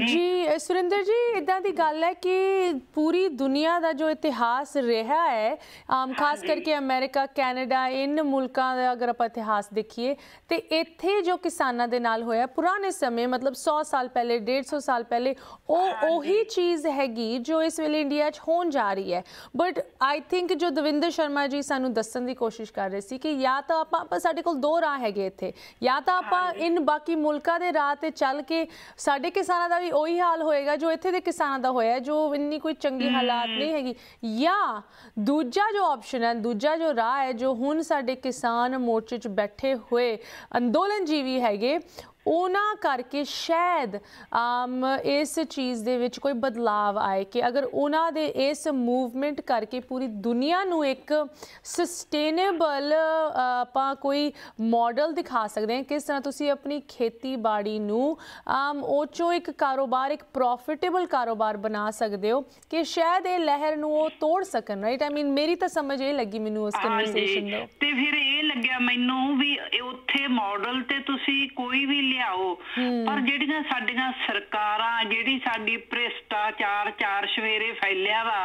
ਜੀ ਸੁਰਿੰਦਰ ਜੀ ਇਦਾਂ ਦੀ ਗੱਲ ਹੈ ਕਿ ਪੂਰੀ ਦੁਨੀਆ ਦਾ ਜੋ ਇਤਿਹਾਸ ਰਿਹਾ ਹੈ ਆਮ ਖਾਸ ਕਰਕੇ ਅਮਰੀਕਾ ਕੈਨੇਡਾ ਇਨ ਮੁਲਕਾਂ ਦਾ ਅਗਰ ਆਪਾਂ ਇਤਿਹਾਸ ਦੇਖੀਏ ਤੇ ਇੱਥੇ ਜੋ ਕਿਸਾਨਾਂ ਦੇ ਨਾਲ ਹੋਇਆ ਪੁਰਾਣੇ ਸਮੇਂ ਮਤਲਬ 100 ਸਾਲ ਪਹਿਲੇ 150 ਸਾਲ ਪਹਿਲੇ ਉਹ ਉਹੀ ਚੀਜ਼ ਹੈਗੀ ਜੋ ਇਸ ਵੇਲੇ ਇੰਡੀਆ 'ਚ ਹੋਣ ਜਾ ਰਹੀ ਹੈ ਬਟ ਆਈ ਥਿੰਕ ਜੋ ਦਵਿੰਦਰ ਸ਼ਰਮਾ ਜੀ ਸਾਨੂੰ ਦੱਸਣ ਦੀ ਕੋਸ਼ਿਸ਼ ਕਰ ਰਹੇ ਸੀ ਕਿ ਜਾਂ ਤਾਂ ਆਪਾਂ ਆਪਾਂ ਸਾਡੇ ਕੋਲ ਦੋ ਰਾਹ ਹੈਗੇ ਇੱਥੇ ਜਾਂ ਤਾਂ ਆਪਾਂ ਇਨ ਬਾਕੀ ਮੁਲਕਾਂ ਦੇ ਰਾਹ ਤੇ ਚੱਲ ਕੇ ਸਾਡੇ ਕਿਸਾਨਾਂ ਦਾ ਵੀ ਉਹੀ ਹਾਲ ਹੋਏਗਾ ਜੋ ਇੱਥੇ ਦੇ ਕਿਸਾਨਾਂ ਦਾ ਹੋਇਆ ਜੋ ਇੰਨੀ ਕੋਈ ਚੰਗੀ ਹਾਲਾਤ ਨਹੀਂ ਹੈਗੀ ਜਾਂ ਦੂਜਾ ਜੋ ਆਪਸ਼ਨ ਹੈ ਦੂਜਾ ਜੋ ਰਾਹ ਹੈ ਜੋ ਹੁਣ ਸਾਡੇ ਕਿਸਾਨ ਮੋਰਚੇ 'ਚ ਬੈਠੇ ਹੋਏ ਅੰਦੋਲਨ ਜੀਵੀ ਹੈਗੇ ਉਹਨਾਂ ਕਰਕੇ ਸ਼ਾਇਦ ਆਮ ਇਸ ਚੀਜ਼ ਦੇ ਵਿੱਚ ਕੋਈ ਬਦਲਾਅ ਆਏ ਕਿ ਅਗਰ ਉਹਨਾਂ ਦੇ ਇਸ ਮੂਵਮੈਂਟ ਕਰਕੇ ਪੂਰੀ ਦੁਨੀਆ ਨੂੰ ਇੱਕ ਸਸਟੇਨੇਬਲ ਆਪਾਂ ਕੋਈ ਮਾਡਲ ਦਿਖਾ ਸਕਦੇ ਹਾਂ ਕਿਸ ਤਰ੍ਹਾਂ ਤੁਸੀਂ ਆਪਣੀ ਖੇਤੀਬਾੜੀ ਨੂੰ ਆਮ ਉਹ ਚੋਂ ਇੱਕ ਕਾਰੋਬਾਰ ਇੱਕ ਪ੍ਰੋਫਿਟੇਬਲ ਕਾਰੋਬਾਰ ਬਣਾ ਸਕਦੇ ਹੋ ਕਿ ਸ਼ਾਇਦ ਇਹ ਲਹਿਰ ਨੂੰ ਉਹ ਤੋੜ ਸਕਣ ਰਾਈਟ ਆਈ ਮੀਨ ਮੇਰੀ ਤਾਂ ਸਮਝ ਇਹ ਲੱਗੀ ਮੈਨੂੰ ਉਸ ਕਨਵਰਸੇਸ਼ਨ ਦਾ ਤੇ ਫਿਰ ਇਹ ਲੱਗਿਆ ਮੈਨੂੰ ਵੀ ਉੱਥੇ ਮਾਡਲ ਤੇ ਤੁਸੀਂ ਕੋਈ ਵੀ ਲਿਆਓ ਪਰ ਜਿਹੜੀਆਂ ਸਾਡੀਆਂ ਸਰਕਾਰਾਂ ਜਿਹੜੀ ਸਾਡੀ ਭ੍ਰਿਸ਼ਟਾਚਾਰ ਚਾਰ ਸਵੇਰੇ ਫੈਲਿਆ ਵਾ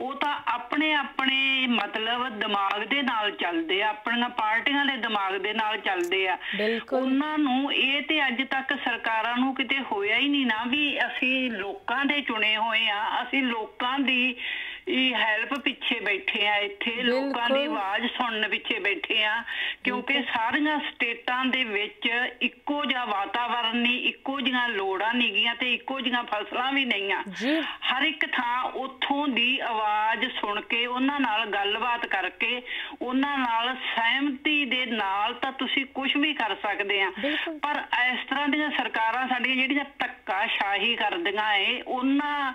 ਉਹ ਤਾਂ ਆਪਣੇ ਆਪਣੇ ਮਤਲਬ ਦਿਮਾਗ ਦੇ ਨਾਲ ਚੱਲਦੇ ਆ ਆਪਣੀਆਂ ਪਾਰਟੀਆਂ ਦੇ ਦਿਮਾਗ ਦੇ ਨਾਲ ਚੱਲਦੇ ਆ ਉਹਨਾਂ ਨੂੰ ਇਹ ਤੇ ਅੱਜ ਤੱਕ ਸਰਕਾਰਾਂ ਨੂੰ ਕਿਤੇ ਹੋਇਆ ਹੀ ਨਹੀਂ ਨਾ ਵੀ ਅਸੀਂ ਲੋਕਾਂ ਦੇ ਚੁਣੇ ਹੋਏ ਆ ਅਸੀਂ ਲੋਕਾਂ ਦੀ ਇਹ ਹੈਲਪ ਪਿੱਛੇ ਬੈਠੇ ਆ ਇੱਥੇ ਲੋਕਾਂ ਦੀ ਆਵਾਜ਼ ਸੁਣਨ ਪਿੱਛੇ ਬੈਠੇ ਆ ਕਿਉਂਕਿ ਸਾਰੀਆਂ ਸਟੇਟਾਂ ਦੇ ਵਿੱਚ ਇੱਕੋ ਜਿਹਾ ਵਾਤਾਵਰਣ ਨਹੀਂ ਇੱਕੋ ਜਿਹੀਆਂ ਲੋੜਾਂ ਨਹੀਂ ਗਈਆਂ ਤੇ ਇੱਕੋ ਜਿਹੀਆਂ ਫਸਲਾਂ ਵੀ ਨਹੀਂ ਆ ਹਰ ਇੱਕ ਥਾਂ ਉੱਥੋਂ ਦੀ ਆਵਾਜ਼ ਸੁਣ ਕੇ ਉਹਨਾਂ ਨਾਲ ਗੱਲਬਾਤ ਕਰਕੇ ਉਹਨਾਂ ਨਾਲ ਸਹਿਮਤੀ ਦੇ ਨਾਲ ਤਾਂ ਤੁਸੀਂ ਕੁਝ ਵੀ ਕਰ ਸਕਦੇ ਆ ਪਰ ਇਸ ਤਰ੍ਹਾਂ ਦੀਆਂ ਸਰਕਾਰਾਂ ਸਾਡੀਆਂ ਜਿਹੜੀਆਂ ਧੱਕਾ ਸ਼ਾਹੀ ਕਰਦੀਆਂ ਏ ਉਹਨਾਂ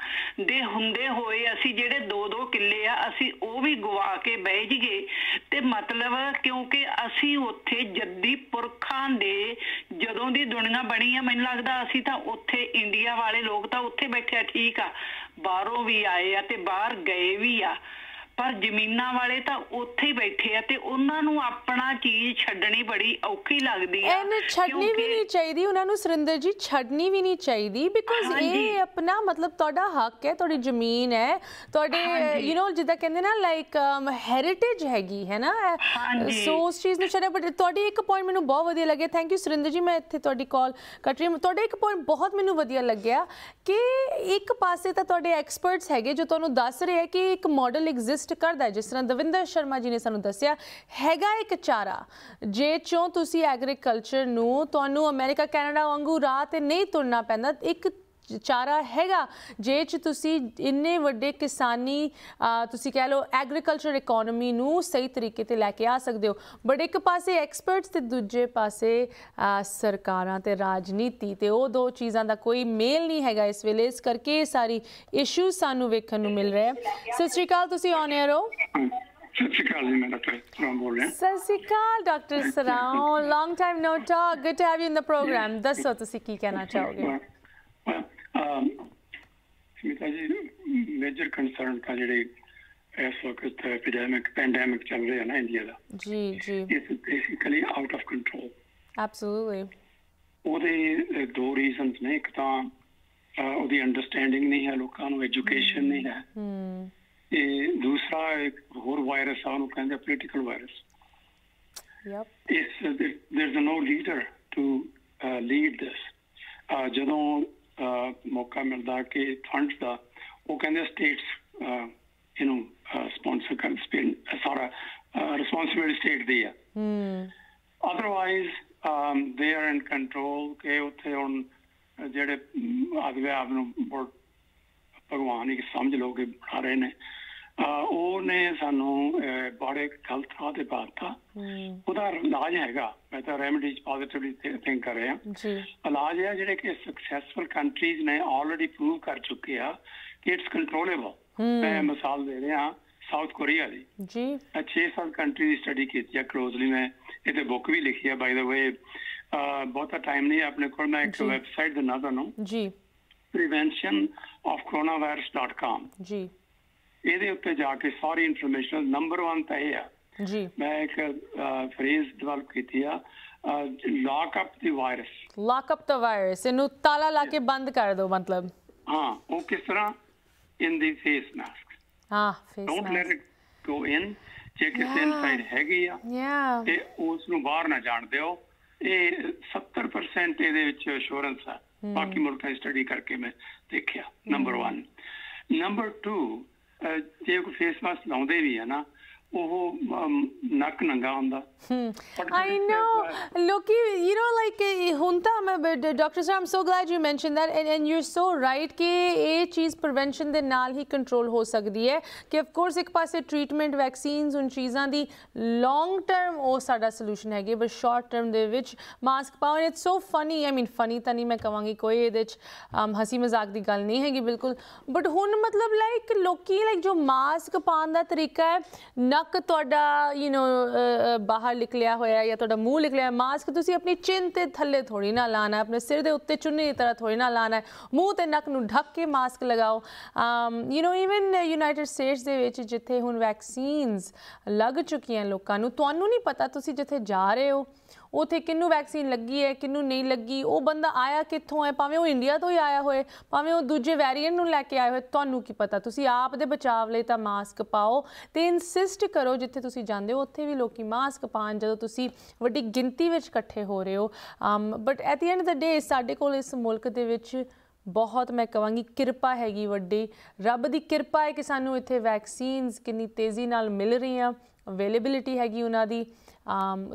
ਦੇ ਹੁੰਦੇ ਹੋਏ ਅਸੀਂ ਜਿਹੜੇ ਦੋ ਦੋ 2 ਕਿੱਲੇ ਆ ਅਸੀਂ ਉਹ ਵੀ ਗਵਾ ਕੇ ਬਹਿ ਜੀਏ ਤੇ ਮਤਲਬ ਕਿਉਂਕਿ ਅਸੀਂ ਉੱਥੇ ਜੱਦੀ ਪੁਰਖਾਂ ਦੇ ਜਦੋਂ ਦੀ ਦੁਨੀਆ ਬਣੀ ਆ ਮੈਨੂੰ ਲੱਗਦਾ ਅਸੀਂ ਤਾਂ ਉੱਥੇ ਇੰਡੀਆ ਵਾਲੇ ਲੋਕ ਤਾਂ ਉੱਥੇ ਬੈਠੇ ਆ ਠੀਕ ਆ ਬਾਹਰੋਂ ਵੀ ਆਏ ਆ ਤੇ ਬਾਹਰ ਗਏ ਵੀ ਆ ਪਰ ਜ਼ਮੀਨਾਂ ਵਾਲੇ ਤਾਂ ਉੱਥੇ ਹੀ ਬੈਠੇ ਆ ਤੇ ਉਹਨਾਂ ਨੂੰ ਆਪਣਾ ਚੀਜ਼ ਛੱਡਣੀ ਬੜੀ ਔਖੀ ਲੱਗਦੀ ਆ ਇਹਨੂੰ ਛੱਡਣੀ ਵੀ ਨਹੀਂ ਚਾਹੀਦੀ ਉਹਨਾਂ ਨੂੰ ਸਰਿੰਦਰ ਜੀ ਛੱਡਣੀ ਵੀ ਨਹੀਂ ਚਾਹੀਦੀ ਬਿਕੋਜ਼ ਇਹ ਆਪਣਾ ਮਤਲਬ ਤੁਹਾਡਾ ਹੱਕ ਹੈ ਤੁਹਾਡੀ ਜ਼ਮੀਨ ਹੈ ਤੁਹਾਡੇ ਯੂ نو ਜਿੱਦਾਂ ਕਹਿੰਦੇ ਨਾ ਲਾਈਕ ਹੈਰੀਟੇਜ um, ਹੈਗੀ ਹੈ ਨਾ ਸੋ ਉਸ ਚੀਜ਼ ਨੂੰ ਛੱਡੇ ਬਟ ਤੁਹਾਡੀ ਇੱਕ ਪੁਆਇੰਟ ਮੈਨੂੰ ਬਹੁਤ ਵਧੀਆ ਲੱਗੇ ਥੈਂਕ ਯੂ ਸਰਿੰਦਰ ਜੀ ਮੈਂ ਇੱਥੇ ਤੁਹਾਡੀ ਕਾਲ ਕੱਟ ਰਹੀ ਤੁਹਾਡੇ ਇੱਕ ਪੁਆਇੰਟ ਬਹੁਤ ਮੈਨੂੰ ਵਧੀਆ ਲੱਗਿਆ ਕਿ ਇੱਕ ਪਾਸੇ ਤਾਂ ਤੁਹਾਡੇ ਐਕਸਪਰਟਸ ਹੈਗੇ ਜੋ ਤੁਹਾਨੂੰ ਦੱਸ ਰਹੇ ਹੈ ਕਿ ਇੱਕ ਮਾਡਲ ਐਗਜ਼ਿਸਟ ਸੁਜੈਸਟ ਕਰਦਾ ਜਿਸ ਤਰ੍ਹਾਂ ਦਵਿੰਦਰ ਸ਼ਰਮਾ ਜੀ ਨੇ ਸਾਨੂੰ ਦੱਸਿਆ ਹੈਗਾ ਇੱਕ ਚਾਰਾ ਜੇ ਚੋਂ ਤੁਸੀਂ ਐਗਰੀਕਲਚਰ ਨੂੰ ਤੁਹਾਨੂੰ ਅਮਰੀਕਾ ਕੈਨੇਡਾ ਵਾਂਗੂ ਰਾਤ ਤੇ ਨਹੀਂ ਤੁਰਨਾ ਪੈਂਦਾ ਇੱਕ ਚਾਰਾ ਹੈਗਾ ਜੇ ਚ ਤੁਸੀਂ ਇੰਨੇ ਵੱਡੇ ਕਿਸਾਨੀ ਤੁਸੀਂ ਕਹਿ ਲਓ ਐਗਰੀਕਲਚਰ ਇਕਨੋਮੀ ਨੂੰ ਸਹੀ ਤਰੀਕੇ ਤੇ ਲੈ ਕੇ ਆ ਸਕਦੇ ਹੋ ਬਟ ਇੱਕ ਪਾਸੇ ਐਕਸਪਰਟਸ ਤੇ ਦੂਜੇ ਪਾਸੇ ਸਰਕਾਰਾਂ ਤੇ ਰਾਜਨੀਤੀ ਤੇ ਉਹ ਦੋ ਚੀਜ਼ਾਂ ਦਾ ਕੋਈ ਮੇਲ ਨਹੀਂ ਹੈਗਾ ਇਸ ਵੇਲੇ ਇਸ ਕਰਕੇ ਸਾਰੀ ਇਸ਼ੂ ਸਾਨੂੰ ਵੇਖਣ ਨੂੰ ਮਿਲ ਰਿਹਾ ਹੈ ਸਤਿ ਸ਼੍ਰੀ ਅਕਾਲ ਤੁਸੀਂ ਔਨ 에ਅਰ ਹੋ ਸਤਿ ਸ਼੍ਰੀ ਅਕਾਲ ਜੀ ਮੈਂ ਡਾਕਟਰ ਸਰਾਮ ਬੋਲ ਰਿਹਾ doctor long time no talk good to have you in the program ਦੱਸੋ ਤੁਸੀਂ ਕੀ ਕਹਿਣਾ ਚਾਹੋਗੇ ਸਮਿਤਾ ਜੀ ਮੇਜਰ ਕੰਸਰਨ ਤਾਂ ਜਿਹੜੇ ਇਸ ਵਕਤ ਐਪੀਡੈਮਿਕ ਪੈਂਡੈਮਿਕ ਚੱਲ ਰਿਹਾ ਹੈ ਨਾ ਇੰਡੀਆ ਦਾ ਜੀ ਜੀ is basically out of control absolutely ਉਹਦੇ ਦੋ ਰੀਜ਼ਨਸ ਨੇ ਇੱਕ ਤਾਂ ਉਹਦੀ ਅੰਡਰਸਟੈਂਡਿੰਗ ਨਹੀਂ ਹੈ ਲੋਕਾਂ ਨੂੰ ਐਜੂਕੇਸ਼ਨ ਨਹੀਂ ਹੈ ਹਮ ਇਹ ਦੂਸਰਾ ਇੱਕ ਹੋਰ ਵਾਇਰਸ ਆ ਉਹਨੂੰ ਕਹਿੰਦੇ political virus ਯਪ is there is no leader to lead this ਜਦੋਂ ਮੌਕਾ ਮਿਲਦਾ ਕਿ ਫੰਡਸ ਦਾ ਉਹ ਕਹਿੰਦੇ ਸਟੇਟਸ ਯੂ نو ਸਪਾਂਸਰ ਕਰ ਸਾਰਾ ਰਿਸਪੌਂਸਿਬਿਲਟੀ ਸਟੇਟ ਦੀ ਆ hmm otherwise they are in control ਕਿ ਉੱਥੇ ਹੁਣ ਜਿਹੜੇ ਆਦਵੇ ਆਪ ਨੂੰ ਭਗਵਾਨ ਹੀ ਸਮਝ ਲੋਗੇ ਬਣਾ ਰਹੇ ਨੇ ਉਹਨੇ ਸਾਨੂੰ ਬੜੇ ਗਲਤ ਰਾਹ ਤੇ ਪਾਤਾ ਉਹਦਾ ਇਲਾਜ ਹੈਗਾ ਮੈਂ ਤਾਂ ਰੈਮਡੀਜ਼ ਪੋਜ਼ਿਟਿਵਲੀ ਥਿੰਕ ਕਰ ਰਿਹਾ ਜੀ ਇਲਾਜ ਹੈ ਜਿਹੜੇ ਕਿ ਸਕਸੈਸਫੁਲ ਕੰਟਰੀਜ਼ ਨੇ ਆਲਰੇਡੀ ਪ੍ਰੂਵ ਕਰ ਚੁੱਕੇ ਆ ਕਿ ਇਟਸ ਕੰਟਰੋਲੇਬਲ ਮੈਂ ਮਿਸਾਲ ਦੇ ਰਿਹਾ ਸਾਊਥ ਕੋਰੀਆ ਦੀ ਜੀ ਅੱਛੇ ਸਾਲ ਕੰਟਰੀ ਦੀ ਸਟੱਡੀ ਕੀਤੀ ਹੈ ਕਲੋਜ਼ਲੀ ਮੈਂ ਇਹਦੇ ਬੁੱਕ ਵੀ ਲਿਖੀ ਹੈ ਬਾਈ ਦਾ ਵੇ ਬਹੁਤਾ ਟਾਈਮ ਨਹੀਂ ਆਪਣੇ ਕੋਲ ਮੈਂ ਇੱਕ ਵੈਬਸਾਈਟ ਦਿੰਦਾ ਤੁਹਾਨੂੰ ਜੀ preventionofcoronavirus.com ਜੀ ਇਹਦੇ ਉੱਤੇ ਜਾ ਕੇ ਸਾਰੀ ਇਨਫੋਰਮੇਸ਼ਨ ਨੰਬਰ 1 ਤਾਂ ਇਹ ਆ ਜੀ ਮੈਂ ਇੱਕ ਫਰੇਜ਼ ਡਿਵੈਲਪ ਕੀਤੀ ਆ lock up the virus lock up the virus ਇਹਨੂੰ ਤਾਲਾ ਲਾ ਕੇ ਬੰਦ ਕਰ ਦਿਓ ਮਤਲਬ ਹਾਂ ਉਹ ਕਿਸ ਤਰ੍ਹਾਂ ਇਨ ਦੀ ਫੇਸ ਮਾਸਕ ਹਾਂ face don't let it go in ਜੇ ਕਿਸੇ ਇਨਸਾਈਡ ਹੈਗੀ ਆ ਤੇ ਉਸ ਨੂੰ ਬਾਹਰ ਨਾ ਜਾਣ ਦਿਓ ਇਹ 70% ਇਹਦੇ ਵਿੱਚ ਅਸ਼ੋਰੈਂਸ ਆ ਬਾਕੀ ਮੁਲਕਾਂ ਸਟੱਡੀ ਕਰਕੇ ਮੈਂ ਦੇਖਿਆ ਨੰਬਰ 1 ਨੰਬਰ 2呃，这个飞沫是弄 debris 呀，呐。ਉਹ ਨੱਕ ਨੰਗਾ ਹੁੰਦਾ ਆਈ ਲੋਕੀ ਯੂ نو ਲਾਈਕ ਹੁਣ ਤਾਂ ਮੈਂ doctor sir um so glad you mention mentioned and and you are so right ਕਿ ਇਹ ਚੀਜ਼ ਪ੍ਰੀਵੈਂਸ਼ਨ ਦੇ ਨਾਲ ਹੀ ਕੰਟਰੋਲ ਹੋ ਸਕਦੀ ਹੈ ਕਿ ਆਫ ਕੋਰਸ ਇੱਕ ਪਾਸੇ ਟ੍ਰੀਟਮੈਂਟ ਵੈਕਸੀਨਸ ਉਹਨਾਂ ਚੀਜ਼ਾਂ ਦੀ ਲੌਂਗ ਟਰਮ ਉਹ ਸਾਡਾ ਸੋਲੂਸ਼ਨ ਹੈਗੇ ਬਟ ਸ਼ਾਰਟ ਟਰਮ ਦੇ ਵਿੱਚ ਮਾਸਕ ਪਾਉਣ it's so funny I mean funny ਤਾਂ ਨਹੀਂ ਮੈਂ ਕਹਾਂਗੀ ਕੋਈ ਇਹਦੇ ਵਿੱਚ ਹਸੀ ਮਜ਼ਾਕ ਦੀ ਗੱਲ ਨਹੀਂ ਹੈਗੀ ਬਿਲਕੁਲ ਬਟ ਹੁਣ ਮਤਲਬ ਲਾਈਕ ਲੋਕੀ ਲਾਈਕ ਜੋ ਮਾਸਕ ਪਾਉਣ ਦਾ ਤਰੀਕਾ ਹੈ ਨਾ ਨੱਕ ਤੁਹਾਡਾ ਯੂ نو ਬਾਹਰ ਨਿਕਲਿਆ ਹੋਇਆ ਜਾਂ ਤੁਹਾਡਾ ਮੂੰਹ ਨਿਕਲਿਆ ਮਾਸਕ ਤੁਸੀਂ ਆਪਣੀ ਚਿੰਨ ਤੇ ਥੱਲੇ ਥੋੜੀ ਨਾ ਲਾਣਾ ਆਪਣੇ ਸਿਰ ਦੇ ਉੱਤੇ ਚੁੰਨੀ ਦੀ ਤਰ੍ਹਾਂ ਥੋੜੀ ਨਾ ਲਾਣਾ ਮੂੰਹ ਤੇ ਨੱਕ ਨੂੰ ਢੱਕ ਕੇ ਮਾਸਕ ਲਗਾਓ you know even United States ਦੇ ਵਿੱਚ ਜਿੱਥੇ ਹੁਣ ਵੈਕਸੀਨਸ ਲੱਗ ਚੁੱਕੀਆਂ ਲੋਕਾਂ ਨੂੰ ਤੁਹਾਨੂੰ ਨਹੀਂ ਪਤਾ ਤੁਸੀਂ ਜਿੱਥੇ ਜਾ ਰਹੇ ਹੋ ਉਥੇ ਕਿੰਨੂੰ ਵੈਕਸੀਨ ਲੱਗੀ ਹੈ ਕਿੰਨੂੰ ਨਹੀਂ ਲੱਗੀ ਉਹ ਬੰਦਾ ਆਇਆ ਕਿੱਥੋਂ ਹੈ ਭਾਵੇਂ ਉਹ ਇੰਡੀਆ ਤੋਂ ਹੀ ਆਇਆ ਹੋਏ ਭਾਵੇਂ ਉਹ ਦੂਜੇ ਵੈਰੀਐਂਟ ਨੂੰ ਲੈ ਕੇ ਆਇਆ ਹੋਏ ਤੁਹਾਨੂੰ ਕੀ ਪਤਾ ਤੁਸੀਂ ਆਪ ਦੇ ਬਚਾਅ ਲਈ ਤਾਂ ਮਾਸਕ ਪਾਓ ਤੇ ਇਨਸਿਸਟ ਕਰੋ ਜਿੱਥੇ ਤੁਸੀਂ ਜਾਂਦੇ ਹੋ ਉੱਥੇ ਵੀ ਲੋਕੀ ਮਾਸਕ ਪਾਣ ਜਦੋਂ ਤੁਸੀਂ ਵੱਡੀ ਗਿਣਤੀ ਵਿੱਚ ਇਕੱਠੇ ਹੋ ਰਹੇ ਹੋ but at the end of the day ਸਾਡੇ ਕੋਲ ਇਸ ਮੁਲਕ ਦੇ ਵਿੱਚ ਬਹੁਤ ਮੈਂ ਕਵਾਂਗੀ ਕਿਰਪਾ ਹੈਗੀ ਵੱਡੀ ਰੱਬ ਦੀ ਕਿਰਪਾ ਹੈ ਕਿ ਸਾਨੂੰ ਇੱਥੇ ਵੈਕਸੀਨਸ ਕਿੰਨੀ ਤੇਜ਼ੀ ਨਾਲ ਮਿਲ ਰਹੀਆਂ ਅਵੇਲੇਬਿਲਿਟੀ ਹੈਗੀ ਉਹਨਾਂ ਦੀ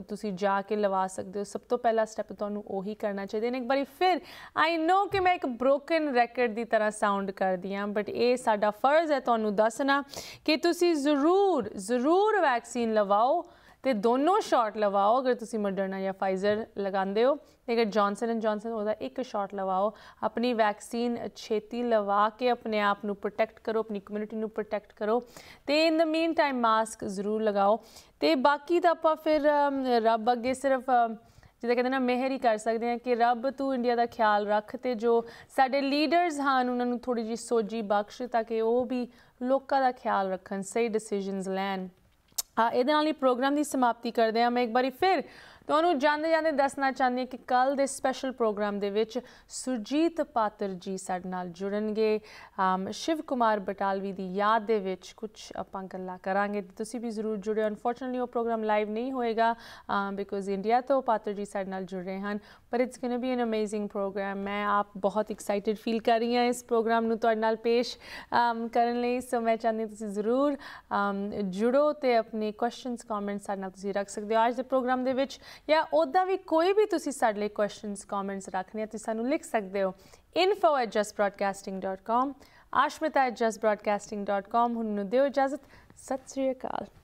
ਤੁਸੀਂ ਜਾ ਕੇ ਲਵਾ ਸਕਦੇ ਹੋ ਸਭ ਤੋਂ ਪਹਿਲਾ ਸਟੈਪ ਤੁਹਾਨੂੰ ਉਹੀ ਕਰਨਾ ਚਾਹੀਦਾ ਨੇ ਇੱਕ ਵਾਰੀ ਫਿਰ ਆਈ ਨੋ ਕਿ ਮੈਂ ਇੱਕ ਬ੍ਰੋਕਨ ਰੈਕਰਡ ਦੀ ਤਰ੍ਹਾਂ ਸਾਊਂਡ ਕਰਦੀ ਆ ਬਟ ਇਹ ਸਾਡਾ ਫਰਜ਼ ਹੈ ਤੁਹਾਨੂੰ ਦੱਸਣਾ ਕਿ ਤੁਸੀਂ ਜ਼ਰੂਰ ਜ਼ਰੂਰ ਵੈਕਸੀਨ ਲਵਾਓ ਤੇ ਦੋਨੋਂ ਸ਼ਾਟ ਲਵਾਓ ਅਗਰ ਤੁਸੀਂ ਮਡਰਨਾ ਜਾਂ ਫਾਈਜ਼ਰ ਲਗਾਉਂਦੇ ਹੋ ਤੇ ਅਗਰ ਜੌਨਸਨ ਐਂਡ ਜੌਨਸਨ ਉਹਦਾ ਇੱਕ ਸ਼ਾਟ ਲਵਾਓ ਆਪਣੀ ਵੈਕਸੀਨ ਛੇਤੀ ਲਵਾ ਕੇ ਆਪਣੇ ਆਪ ਨੂੰ ਪ੍ਰੋਟੈਕਟ ਕਰੋ ਆਪਣੀ ਕਮਿਊਨਿਟੀ ਨੂੰ ਪ੍ਰੋਟੈਕਟ ਕਰੋ ਤੇ ਇਨ ਦ ਮੀਨ ਟਾਈਮ ਮਾਸਕ ਜ਼ਰੂਰ ਲਗਾਓ ਤੇ ਬਾਕੀ ਤਾਂ ਆਪਾਂ ਫਿਰ ਰੱਬ ਅੱਗੇ ਸਿਰਫ ਜਿਹਦਾ ਕਹਿੰਦੇ ਨਾ ਮਿਹਰ ਹੀ ਕਰ ਸਕਦੇ ਆ ਕਿ ਰੱਬ ਤੂੰ ਇੰਡੀਆ ਦਾ ਖਿਆਲ ਰੱਖ ਤੇ ਜੋ ਸਾਡੇ ਲੀਡਰਸ ਹਨ ਉਹਨਾਂ ਨੂੰ ਥੋੜੀ ਜੀ ਸੋਝੀ ਬਖਸ਼ ਤਾਂ ਕਿ ਉਹ ਵੀ ਲੋਕਾਂ ਦਾ ਖਿਆਲ ਰੱਖਣ ਸਹੀ ਡਿਸੀਜਨਸ ਲੈਣ ਹਾਂ ਇਹਦੇ ਨਾਲ ਹੀ ਪ੍ਰੋਗਰਾਮ ਦੀ ਸਮਾਪਤੀ ਕਰਦੇ ਹਾਂ ਮੈਂ ਇੱਕ ਵਾਰੀ ਫਿਰ ਤੁਹਾਨੂੰ ਜਾਂਦੇ ਜਾਂਦੇ ਦੱਸਣਾ ਚਾਹੁੰਦੀ ਹਾਂ ਕਿ ਕੱਲ ਦੇ ਸਪੈਸ਼ਲ ਪ੍ਰੋਗਰਾਮ ਦੇ ਵਿੱਚ ਸੁਰਜੀਤ ਪਾਤਰ ਜੀ ਸਾਡੇ ਨਾਲ ਜੁੜਨਗੇ ਸ਼ਿਵ ਕੁਮਾਰ ਬਟਾਲਵੀ ਦੀ ਯਾਦ ਦੇ ਵਿੱਚ ਕੁਝ ਆਪਾਂ ਗੱਲਾਂ ਕਰਾਂਗੇ ਤੁਸੀਂ ਵੀ ਜ਼ਰੂਰ ਜੁੜਿਓ ਅਨਫੋਰਚਨਟਲੀ ਉਹ ਪ੍ਰੋਗਰਾਮ ਲਾਈਵ ਨਹੀਂ ਹੋਏਗਾ ਬਿਕੋਜ਼ ਇੰਡੀਆ ਤੋਂ ਪਾਤਰ ਜੀ ਸਾਡੇ ਨਾਲ ਜੁੜ ਰਹੇ ਹਨ ਪਰ it's going to be an amazing program ਮੈਂ ਆਪ ਬਹੁਤ ਐਕਸਾਈਟਿਡ ਫੀਲ ਕਰ ਰਹੀ ਹਾਂ ਇਸ ਪ੍ਰੋਗਰਾਮ ਨੂੰ ਤੁਹਾਡੇ ਨਾਲ ਪੇਸ਼ ਕਰਨ ਲਈ ਸੋ ਮੈਂ ਚਾਹੁੰਦੀ ਤੁਸੀਂ ਜ਼ਰੂਰ ਜੁੜੋ ਤੇ ਆਪਣੇ ਕੁਐਸਚਨਸ ਕਮੈਂਟਸ ਸਾਡੇ ਨਾਲ ਤੁਸੀਂ ਰੱਖ ਸਕਦੇ ਹੋ ਅੱਜ ਦੇ ਪ੍ਰੋਗਰਾਮ ਦੇ ਵਿੱਚ ਜਾਂ ਉਦਾਂ ਵੀ ਕੋਈ ਵੀ ਤੁਸੀਂ ਸਾਡੇ ਲਈ ਕੁਐਸਚਨਸ ਕਮੈਂਟਸ ਰੱਖਨੇ ਆ ਤੁਸੀਂ ਸਾਨੂੰ ਲਿਖ ਸਕਦੇ ਹੋ info@justbroadcasting.com ashmita@justbroadcasting.com ਹੁਣ ਨੂੰ ਦਿਓ ਇਜਾਜ਼ਤ ਸਤਿ ਸ੍ਰੀ ਅਕਾਲ